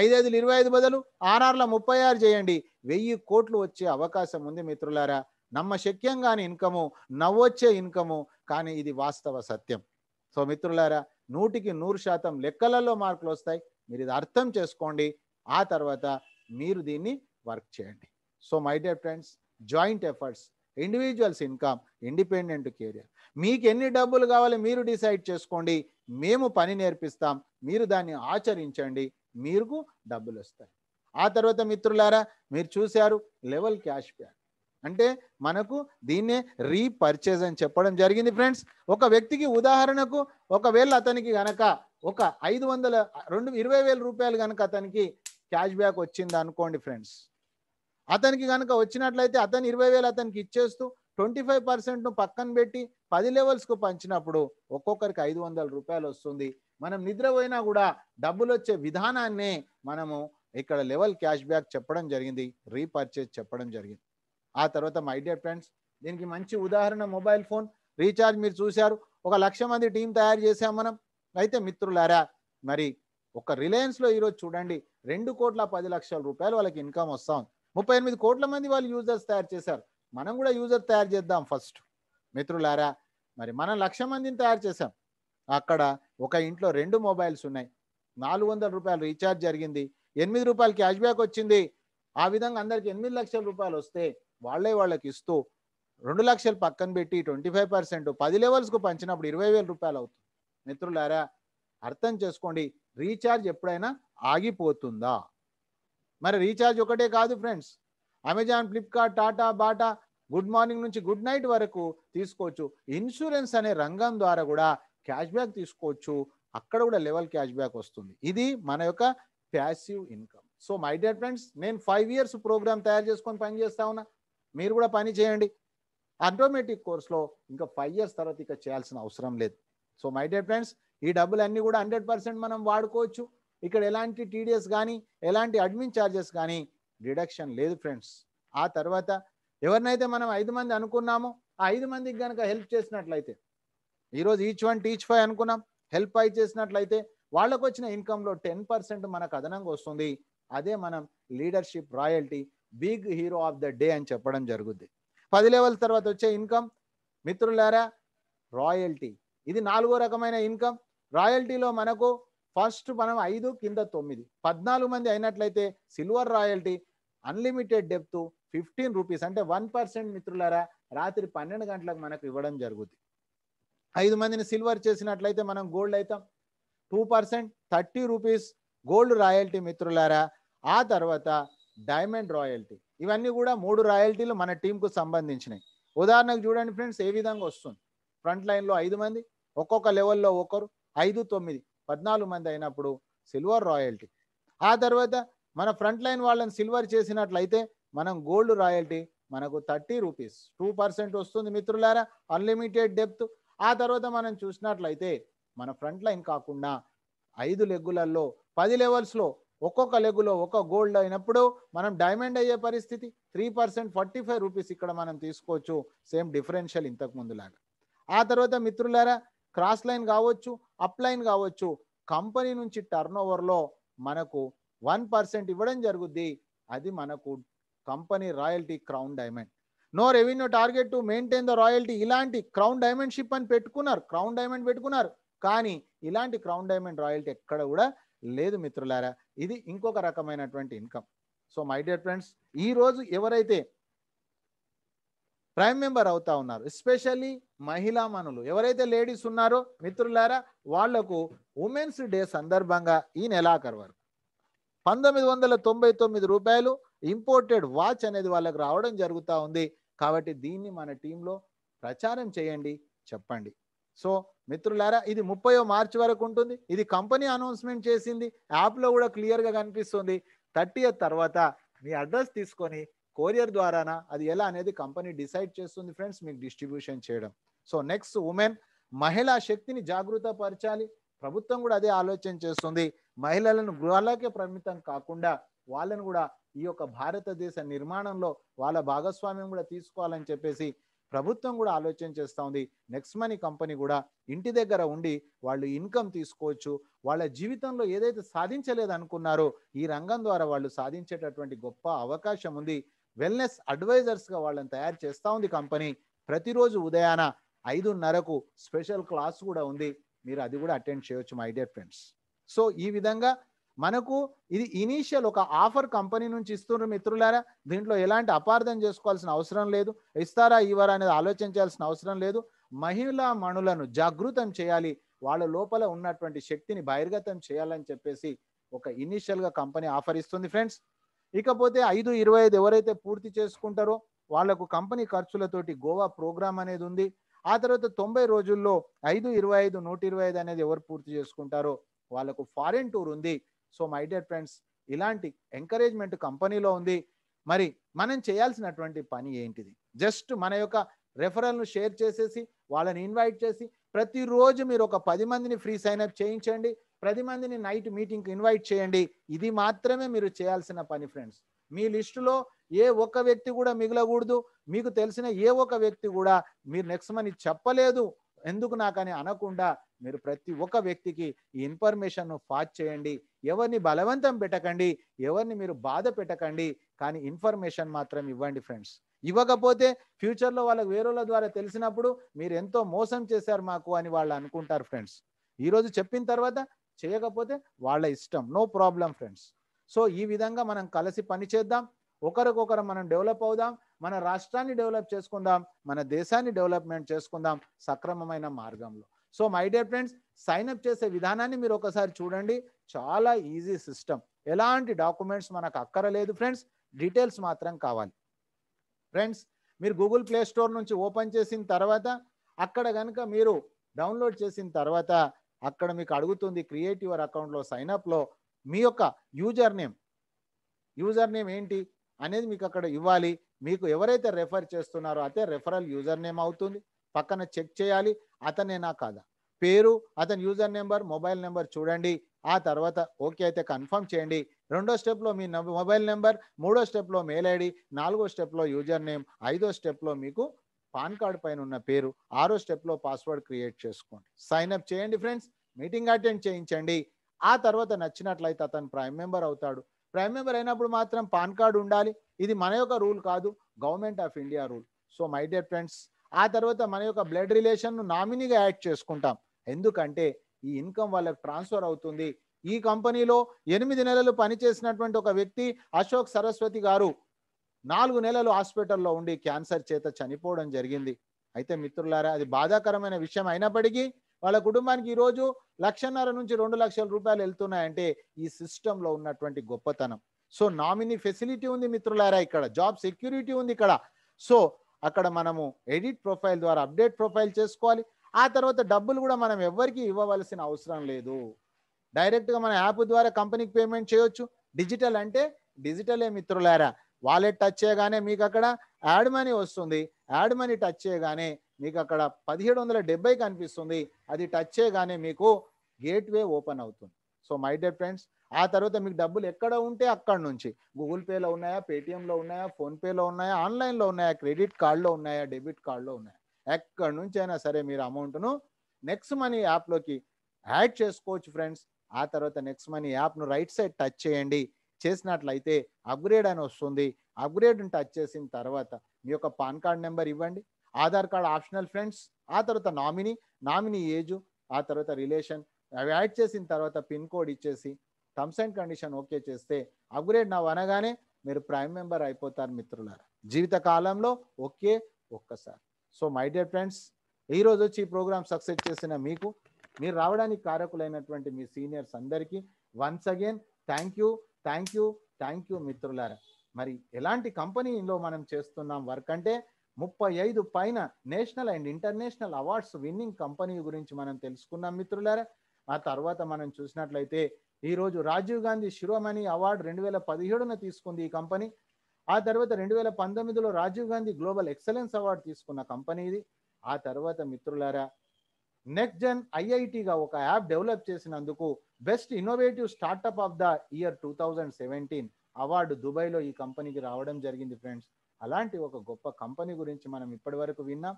ఐదైదులు ఇరవై ఐదు బదులు ఆర్ఆర్ల ముప్పై ఆరు చేయండి వెయ్యి కోట్లు వచ్చే అవకాశం ఉంది మిత్రులారా నమ్మ శక్యం కాని ఇన్కము నవ్వొచ్చే ఇన్కము కానీ ఇది వాస్తవ సత్యం సో మిత్రులారా నూటికి నూరు శాతం లెక్కలలో మార్కులు వస్తాయి మీరు ఇది అర్థం చేసుకోండి ఆ తర్వాత మీరు దీన్ని వర్క్ చేయండి so my dear friends joint efforts individuals income independent career మీకు ఎన్ని డబ్బులు కావాలి మీరు డిసైడ్ చేసుకోండి మేము పని నేర్పిస్తాం మీరు దాన్ని ఆచరించండి మీరు డబ్బులు వస్తాయి ఆ తర్వాత మిత్రులారా మీరు చూశారు లెవెల్ క్యాష్ బ్యాక్ అంటే మనకు దీన్నే రీపర్చేజ్ అని చెప్పడం జరిగింది ఫ్రెండ్స్ ఒక వ్యక్తికి ఉదాహరణకు ఒకవేళ అతనికి గనక ఒక ఐదు వందల రెండు ఇరవై వేల రూపాయలు కనుక అతనికి క్యాష్ బ్యాక్ వచ్చింది అనుకోండి ఫ్రెండ్స్ అతనికి కనుక వచ్చినట్లయితే అతను ఇరవై వేలు అతనికి ఇచ్చేస్తూ ట్వంటీ ఫైవ్ పర్సెంట్ను పక్కన పెట్టి పది లెవెల్స్కు పంచినప్పుడు ఒక్కొక్కరికి ఐదు వందల రూపాయలు వస్తుంది మనం నిద్రపోయినా కూడా డబ్బులు వచ్చే విధానాన్నే మనము ఇక్కడ లెవెల్ క్యాష్ బ్యాక్ చెప్పడం జరిగింది రీపర్చేజ్ చెప్పడం జరిగింది ఆ తర్వాత మై డియర్ ఫ్రెండ్స్ దీనికి మంచి ఉదాహరణ మొబైల్ ఫోన్ రీఛార్జ్ మీరు చూశారు ఒక లక్ష మంది టీం తయారు చేసాం మనం అయితే మిత్రులారా మరి ఒక రిలయన్స్లో ఈరోజు చూడండి రెండు కోట్ల పది లక్షల రూపాయలు వాళ్ళకి ఇన్కమ్ వస్తాం ముప్పై ఎనిమిది కోట్ల మంది వాళ్ళు యూజర్స్ తయారు చేశారు మనం కూడా యూజర్ తయారు చేద్దాం ఫస్ట్ మిత్రులారా మరి మనం లక్ష మందిని తయారు చేసాం అక్కడ ఒక ఇంట్లో రెండు మొబైల్స్ ఉన్నాయి నాలుగు వందల రూపాయలు రీఛార్జ్ జరిగింది ఎనిమిది రూపాయలు క్యాష్ బ్యాక్ వచ్చింది ఆ విధంగా అందరికి ఎనిమిది లక్షల రూపాయలు వస్తే వాళ్ళే వాళ్ళకి ఇస్తూ రెండు లక్షలు పక్కన పెట్టి ట్వంటీ ఫైవ్ పర్సెంట్ పది లెవెల్స్కు పంచినప్పుడు ఇరవై వేల రూపాయలు అవుతుంది మిత్రులారా అర్థం చేసుకోండి రీఛార్జ్ ఎప్పుడైనా ఆగిపోతుందా మరి రీఛార్జ్ ఒకటే కాదు friends Amazon Flipkart Tata Bata good morning నుంచి గుడ్ నైట్ వరకు తీసుకోవచ్చు ఇన్సూరెన్స్ అనే రంగం ద్వారా కూడా క్యాష్ బ్యాక్ తీసుకోవచ్చు అక్కడ కూడా లెవెల్ క్యాష్ బ్యాక్ వస్తుంది ఇది మన యొక్క passive income so my dear friends నేను ఫైవ్ ఇయర్స్ ప్రోగ్రామ్ తయారు చేసుకొని పనిచేస్తా ఉన్నా మీరు కూడా పని చేయండి ఆటోమేటిక్ కోర్స్లో ఇంకా ఫైవ్ ఇయర్స్ తర్వాత ఇక చేయాల్సిన అవసరం లేదు సో మై డియర్ ఫ్రెండ్స్ ఈ డబ్బులు అన్నీ కూడా హండ్రెడ్ పర్సెంట్ మనం వాడుకోవచ్చు ఇక్కడ ఎలాంటి టీడీఎస్ కానీ ఎలాంటి అడ్మిన్ ఛార్జెస్ కానీ డిడక్షన్ లేదు ఫ్రెండ్స్ ఆ తర్వాత ఎవరినైతే మనం ఐదు మంది అనుకున్నామో ఆ ఐదు మందికి కనుక హెల్ప్ చేసినట్లయితే ఈరోజు ఈచ్ వన్ టీచ్ ఫైవ్ అనుకున్నాం హెల్ప్ అయి చేసినట్లయితే వాళ్ళకు వచ్చిన ఇన్కంలో టెన్ పర్సెంట్ మనకు అదనంగా వస్తుంది అదే మనం leadership royalty big hero of the day అని చెప్పడం జరుగుద్ది పది లెవెల్ తర్వాత వచ్చే ఇన్కమ్ మిత్రులారా రాయల్టీ ఇది నాలుగో రకమైన ఇన్కమ్ రాయల్టీలో మనకు ఫస్ట్ మనం ఐదు కింద తొమ్మిది పద్నాలుగు మంది అయినట్లయితే silver royalty unlimited depth fifteen rupees అంటే వన్ పర్సెంట్ మిత్రులారా రాత్రి పన్నెండు గంటలకు మనకు ఇవ్వడం జరుగుద్ది ఐదు మందిని సిల్వర్ చేసినట్లయితే మనం గోల్డ్ అవుతాం two percent thirty rupees gold royalty మిత్రులారా ఆ తర్వాత డైమండ్ రాయల్టీ ఇవన్నీ కూడా మూడు రాయల్టీలు మన టీంకు సంబంధించినవి ఉదాహరణకు చూడండి ఫ్రెండ్స్ ఏ విధంగా వస్తుంది ఫ్రంట్ లైన్లో ఐదు మంది ఒక్కొక్క లెవెల్లో ఒకరు ఐదు తొమ్మిది పద్నాలుగు మంది అయినప్పుడు సిల్వర్ రాయల్టీ ఆ తర్వాత మన ఫ్రంట్ లైన్ వాళ్ళని సిల్వర్ చేసినట్లయితే మనం గోల్డ్ రాయల్టీ మనకు థర్టీ రూపీస్ టూ పర్సెంట్ వస్తుంది మిత్రులారా అన్లిమిటెడ్ డెప్త్ ఆ తర్వాత మనం చూసినట్లయితే మన ఫ్రంట్ లైన్ కాకుండా ఐదు లెగ్గులలో పది లెవెల్స్లో ఒక్కొక్క లెగులో ఒక్క గోల్డ్ అయినప్పుడు మనం డైమండ్ అయ్యే పరిస్థితి three percent forty five rupees ఇక్కడ మనం తీసుకోవచ్చు సేమ్ డిఫరెన్షియల్ ఇంతకు ముందులాగా ఆ తర్వాత మిత్రులారా క్రాస్ లైన్ కావచ్చు అప్ లైన్ కావచ్చు కంపెనీ నుంచి టర్న్ ఓవర్లో మనకు వన్ పర్సెంట్ ఇవ్వడం జరుగుద్ది అది మనకు company royalty crown diamond no revenue target to maintain the royalty ఇలాంటి క్రౌన్ డైమండ్ షిప్ అని పెట్టుకున్నారు క్రౌన్ డైమండ్ పెట్టుకున్నారు కానీ ఇలాంటి క్రౌన్ డైమండ్ రాయల్టీ ఎక్కడ కూడా లేదు మిత్రులారా ఇది ఇంకొక రకమైనటువంటి income so my dear friends ఈరోజు ఎవరైతే ప్రైమ్ మెంబర్ అవుతా ఉన్నారు ఎస్పెషల్లీ మహిళా మనులు ఎవరైతే లేడీస్ ఉన్నారో మిత్రులారా వాళ్లకు ఉమెన్స్ డే సందర్భంగా ఈ నెలాఖరు వరకు పంతొమ్మిది వందల తొంభై తొమ్మిది రూపాయలు ఇంపోర్టెడ్ వాచ్ అనేది వాళ్ళకు రావడం జరుగుతూ ఉంది కాబట్టి దీన్ని మన టీంలో ప్రచారం చేయండి చెప్పండి సో మిత్రులారా ఇది ముప్పయో మార్చి వరకు ఉంటుంది ఇది కంపెనీ అనౌన్స్మెంట్ చేసింది యాప్లో కూడా క్లియర్గా కనిపిస్తుంది థర్టీ తర్వాత మీ అడ్రస్ తీసుకొని కొరియర్ ద్వారానా అది ఎలా అనేది కంపెనీ డిసైడ్ చేస్తుంది ఫ్రెండ్స్ మీకు డిస్ట్రిబ్యూషన్ చేయడం సో నెక్స్ట్ ఉమెన్ మహిళా శక్తిని జాగృత పరచాలి ప్రభుత్వం కూడా అదే ఆలోచన చేస్తుంది మహిళలను గృహాలకే పరిమితం కాకుండా వాళ్ళను కూడా ఈ యొక్క భారతదేశ నిర్మాణంలో వాళ్ళ భాగస్వామ్యం కూడా తీసుకోవాలని చెప్పేసి ప్రభుత్వం కూడా ఆలోచన చేస్తూ ఉంది నెక్స్ట్ మనీ కంపెనీ కూడా ఇంటి దగ్గర ఉండి వాళ్ళు ఇన్కమ్ తీసుకోవచ్చు వాళ్ళ జీవితంలో ఏదైతే సాధించలేదనుకున్నారో ఈ రంగం ద్వారా వాళ్ళు సాధించేటటువంటి గొప్ప అవకాశం ఉంది వెల్నెస్ అడ్వైజర్స్గా వాళ్ళని తయారు చేస్తూ ఉంది కంపెనీ ప్రతిరోజు ఉదయాన ఐదున్నరకు స్పెషల్ క్లాస్ కూడా ఉంది మీరు అది కూడా అటెండ్ చేయవచ్చు మై డియర్ ఫ్రెండ్స్ సో ఈ విధంగా మనకు ఇది ఇనీషియల్ ఒక ఆఫర్ కంపెనీ నుంచి ఇస్తున్నారు మిత్రులారా దీంట్లో ఎలాంటి అపార్థం చేసుకోవాల్సిన అవసరం లేదు ఇస్తారా ఇవ్వరా అనేది ఆలోచించాల్సిన అవసరం లేదు మహిళా మణులను జాగృతం చేయాలి వాళ్ళ లోపల ఉన్నటువంటి శక్తిని బహిర్గతం చేయాలని చెప్పేసి ఒక ఇనీషియల్గా కంపెనీ ఆఫర్ ఇస్తుంది ఫ్రెండ్స్ ఇకపోతే ఐదు ఇరవై ఐదు ఎవరైతే పూర్తి చేసుకుంటారో వాళ్లకు కంపెనీ ఖర్చులతోటి గోవా ప్రోగ్రామ్ అనేది ఉంది ఆ తర్వాత తొంభై రోజుల్లో ఐదు ఇరవై ఐదు నూట ఇరవై ఐదు అనేది ఎవరు పూర్తి చేసుకుంటారో వాళ్ళకు ఫారెన్ టూర్ ఉంది సో మై డియర్ ఫ్రెండ్స్ ఇలాంటి ఎంకరేజ్మెంట్ కంపెనీలో ఉంది మరి మనం చేయాల్సినటువంటి పని ఏంటిది జస్ట్ మన యొక్క రెఫరల్ను షేర్ చేసేసి వాళ్ళని ఇన్వైట్ చేసి ప్రతిరోజు మీరు ఒక పది మందిని ఫ్రీ సైన్అప్ చేయించండి పది మందిని నైట్ మీటింగ్కి ఇన్వైట్ చేయండి ఇది మాత్రమే మీరు చేయాల్సిన పని ఫ్రెండ్స్ మీ లిస్టులో ఏ ఒక్క వ్యక్తి కూడా మిగలకూడదు మీకు తెలిసిన ఏ ఒక్క వ్యక్తి కూడా మీరు నెక్స్ట్ మనీ చెప్పలేదు ఎందుకు నాకని అనకుండా మీరు ప్రతి ఒక్క వ్యక్తికి ఈ ఇన్ఫర్మేషన్ను ఫాస్ట్ చేయండి ఎవరిని బలవంతం పెట్టకండి ఎవరిని మీరు బాధ పెట్టకండి కానీ ఇన్ఫర్మేషన్ మాత్రం ఇవ్వండి ఫ్రెండ్స్ ఇవ్వకపోతే ఫ్యూచర్లో వాళ్ళకి వేరేల ద్వారా తెలిసినప్పుడు మీరు ఎంతో మోసం చేశారు మాకు అని వాళ్ళు అనుకుంటారు ఫ్రెండ్స్ ఈరోజు చెప్పిన తర్వాత చేయకపోతే వాళ్ళ ఇష్టం నో ప్రాబ్లం ఫ్రెండ్స్ సో ఈ విధంగా మనం కలిసి పని చేద్దాం ఒకరికొకరు మనం డెవలప్ అవుదాం మన రాష్ట్రాన్ని డెవలప్ చేసుకుందాం మన దేశాన్ని డెవలప్మెంట్ చేసుకుందాం సక్రమమైన మార్గంలో so my dear friends sign up చేసే విధానాన్ని మీరు ఒకసారి చూడండి చాలా ఈజీ సిస్టమ్ ఎలాంటి డాక్యుమెంట్స్ మనకు అక్కరలేదు ఫ్రెండ్స్ డీటెయిల్స్ మాత్రం కావాలి ఫ్రెండ్స్ మీరు గూగుల్ ప్లే స్టోర్ నుంచి ఓపెన్ చేసిన తర్వాత అక్కడ కనుక మీరు డౌన్లోడ్ చేసిన తర్వాత అక్కడ మీకు అడుగుతుంది క్రియేట్ యువర్ అకౌంట్లో సైన్అప్లో మీ యొక్క యూజర్ నేమ్ యూజర్ నేమ్ ఏంటి అనేది మీకు అక్కడ ఇవ్వాలి మీకు ఎవరైతే రెఫర్ చేస్తున్నారో అదే రెఫరల్ యూజర్ నేమ్ అవుతుంది పక్కన చెక్ చేయాలి అతనేనా కాదా పేరు అతని యూజర్ నెంబర్ మొబైల్ నెంబర్ చూడండి ఆ తర్వాత ఓకే అయితే కన్ఫర్మ్ చేయండి రెండో స్టెప్లో మీ మొబైల్ నెంబర్ మూడో స్టెప్లో మెయిల్ ఐడి నాలుగో స్టెప్లో యూజర్ నేమ్ ఐదో స్టెప్లో మీకు పాన్ కార్డ్ పైన ఉన్న పేరు ఆరో స్టెప్లో పాస్వర్డ్ క్రియేట్ చేసుకోండి సైన్ అప్ చేయండి ఫ్రెండ్స్ మీటింగ్ అటెండ్ చేయించండి ఆ తర్వాత నచ్చినట్లయితే అతను ప్రైమ్ మెంబర్ అవుతాడు ప్రైమ్ మెంబర్ అయినప్పుడు మాత్రం పాన్ కార్డు ఉండాలి ఇది మన యొక్క రూల్ కాదు government of India rule so my dear friends ఆ తర్వాత మన యొక్క బ్లడ్ ను నామినీగా యాడ్ చేసుకుంటాం ఎందుకంటే ఈ ఇన్కమ్ వాళ్ళకి ట్రాన్స్ఫర్ అవుతుంది ఈ కంపెనీలో ఎనిమిది నెలలు పనిచేసినటువంటి ఒక వ్యక్తి అశోక్ సరస్వతి గారు నాలుగు నెలలు హాస్పిటల్లో ఉండి క్యాన్సర్ చేత చనిపోవడం జరిగింది అయితే మిత్రులారా అది బాధాకరమైన విషయం అయినప్పటికీ వాళ్ళ కుటుంబానికి ఈరోజు లక్షన్నర నుంచి రెండు లక్షల రూపాయలు వెళ్తున్నాయంటే ఈ సిస్టంలో ఉన్నటువంటి గొప్పతనం సో నామినీ ఫెసిలిటీ ఉంది మిత్రులారా ఇక్కడ జాబ్ సెక్యూరిటీ ఉంది ఇక్కడ సో అక్కడ మనము ఎడిట్ ప్రొఫైల్ ద్వారా అప్డేట్ ప్రొఫైల్ చేసుకోవాలి ఆ తర్వాత డబ్బులు కూడా మనం ఎవరికి ఇవ్వవలసిన అవసరం లేదు డైరెక్ట్గా మన యాప్ ద్వారా కంపెనీకి పేమెంట్ చేయొచ్చు డిజిటల్ అంటే డిజిటలే మిత్రులారా వాలెట్ టచ్ చేయగానే మీకు అక్కడ యాడ్ మనీ వస్తుంది యాడ్ మనీ టచ్ చేయగానే మీకు అక్కడ పదిహేడు వందల డెబ్బై కనిపిస్తుంది అది టచ్ చేయగానే మీకు గేట్వే ఓపెన్ అవుతుంది సో మై డియర్ ఫ్రెండ్స్ ఆ తర్వాత మీకు డబ్బులు ఎక్కడ ఉంటే అక్కడ నుంచి గూగుల్ పేలో ఉన్నాయా పేటిఎంలో ఉన్నాయా ఫోన్పేలో ఉన్నాయా ఆన్లైన్లో ఉన్నాయా క్రెడిట్ కార్డులో ఉన్నాయా డెబిట్ కార్డులో ఉన్నాయా ఎక్కడి నుంచి అయినా సరే మీరు అమౌంట్ను నెక్స్ట్ మనీ యాప్లోకి యాడ్ చేసుకోవచ్చు ఫ్రెండ్స్ ఆ తర్వాత నెక్స్ట్ మనీ యాప్ను రైట్ సైడ్ టచ్ చేయండి చేసినట్లయితే అప్గ్రేడ్ అని వస్తుంది అప్గ్రేడ్ని టచ్ చేసిన తర్వాత మీ యొక్క పాన్ కార్డ్ నెంబర్ ఇవ్వండి ఆధార్ కార్డ్ ఆప్షనల్ ఫ్రెండ్స్ ఆ తర్వాత నామినీ నామినీ ఏజు ఆ తర్వాత రిలేషన్ అవి యాడ్ చేసిన తర్వాత పిన్ కోడ్ ఇచ్చేసి టర్మ్స్ అండ్ కండిషన్ ఓకే చేస్తే అప్గ్రేడ్ నా అనగానే మీరు ప్రైమ్ మెంబర్ అయిపోతారు మిత్రులారా జీవిత కాలంలో ఒకే ఒక్కసారి సో మై డియర్ ఫ్రెండ్స్ ఈరోజు వచ్చి ఈ ప్రోగ్రామ్ సక్సెస్ చేసిన మీకు మీరు రావడానికి కారకులైనటువంటి మీ సీనియర్స్ అందరికీ once again thank you thank you thank you మిత్రులారా మరి ఎలాంటి కంపెనీలో మనం చేస్తున్నాం వర్క్ అంటే ముప్పై ఐదు పైన national and international awards winning company గురించి మనం తెలుసుకున్నాం మిత్రులారా ఆ తర్వాత మనం చూసినట్లయితే ఈరోజు రాజీవ్ గాంధీ శిరోమణి అవార్డు రెండు వేల పదిహేడున తీసుకుంది ఈ కంపెనీ ఆ తర్వాత రెండు వేల పంతొమ్మిదిలో Rajiv Gandhi global excellence award తీసుకున్న కంపెనీ ఇది ఆ తర్వాత మిత్రులారా నెక్స్ట్ జన్ ఐఐటిగా ఒక యాప్ డెవలప్ చేసినందుకు best innovative startup of the year two thousand seventeen award దుబాయ్లో ఈ కంపెనీకి రావడం జరిగింది ఫ్రెండ్స్ అలాంటి ఒక గొప్ప కంపెనీ గురించి మనం ఇప్పటి వరకు విన్నాం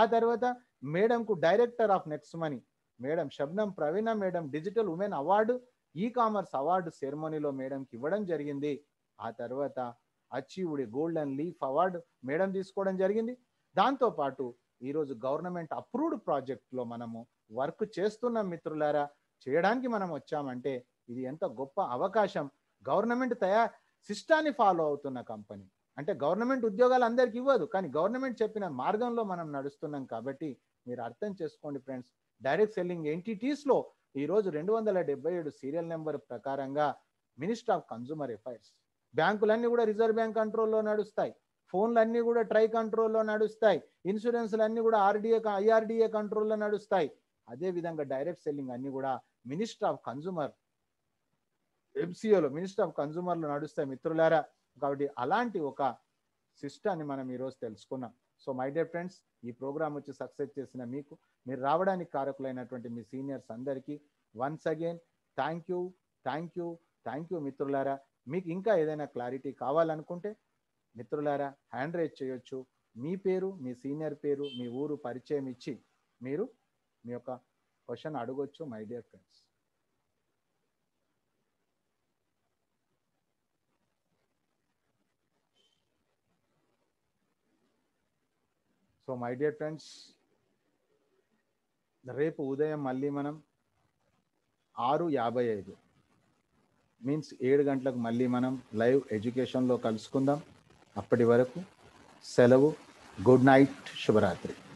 ఆ తర్వాత మేడంకు director of next money madam Shabnam Praveena madam digital women award e-commerce award సెరమనీలో మేడంకి ఇవ్వడం జరిగింది ఆ తర్వాత achieved golden leaf award madam తీసుకోవడం జరిగింది దాంతోపాటు ఈరోజు గవర్నమెంట్ అప్రూవ్డ్ ప్రాజెక్ట్లో మనము వర్క్ చేస్తున్న మిత్రులారా చేయడానికి మనం వచ్చామంటే ఇది ఎంత గొప్ప అవకాశం గవర్నమెంట్ తయా సిస్టాన్ని ఫాలో అవుతున్న కంపెనీ అంటే గవర్నమెంట్ ఉద్యోగాలు అందరికి ఇవ్వదు కానీ గవర్నమెంట్ చెప్పిన మార్గంలో మనం నడుస్తున్నాం కాబట్టి మీరు అర్థం చేసుకోండి ఫ్రెండ్స్ డైరెక్ట్ సెల్లింగ్ ఎంటిటీస్లో ఈరోజు రెండు వందల డెబ్బై ఏడు సీరియల్ నెంబర్ ప్రకారంగా మినిస్టర్ ఆఫ్ కన్సూమర్ అఫైర్స్ బ్యాంకులన్నీ కూడా రిజర్వ్ బ్యాంక్ కంట్రోల్లో నడుస్తాయి ఫోన్లన్నీ కూడా ట్రై కంట్రోల్లో నడుస్తాయి ఇన్సూరెన్స్లన్నీ కూడా ఆర్డీఏ ఐఆర్డీఏ కంట్రోల్లో నడుస్తాయి అదేవిధంగా డైరెక్ట్ సెల్లింగ్ అన్నీ కూడా మినిస్టర్ ఆఫ్ కన్సూమర్ ఎంసీఏలో మినిస్టర్ ఆఫ్ కన్సూమర్లో నడుస్తాయి మిత్రులారా కాబట్టి అలాంటి ఒక సిస్టాన్ని మనం ఈరోజు తెలుసుకున్నాం సో మై డియర్ ఫ్రెండ్స్ ఈ ప్రోగ్రామ్ వచ్చి సక్సెస్ చేసిన మీకు మీరు రావడానికి కారకులైనటువంటి మీ సీనియర్స్ అందరికీ once again thank you thank you thank you మిత్రులారా మీకు ఇంకా ఏదైనా క్లారిటీ కావాలనుకుంటే మిత్రులారా హ్యాండ్ రేజ్ చేయొచ్చు మీ పేరు మీ సీనియర్ పేరు మీ ఊరు పరిచయం ఇచ్చి మీరు మీ యొక్క క్వశ్చన్ అడగొచ్చు my dear friends so my dear friends రేపు ఉదయం మళ్ళీ మనం ఆరు యాభై ఐదు మీన్స్ ఏడు గంటలకు మళ్ళీ మనం లైవ్ ఎడ్యుకేషన్లో కలుసుకుందాం అప్పటి వరకు సెలవు గుడ్ నైట్ శుభరాత్రి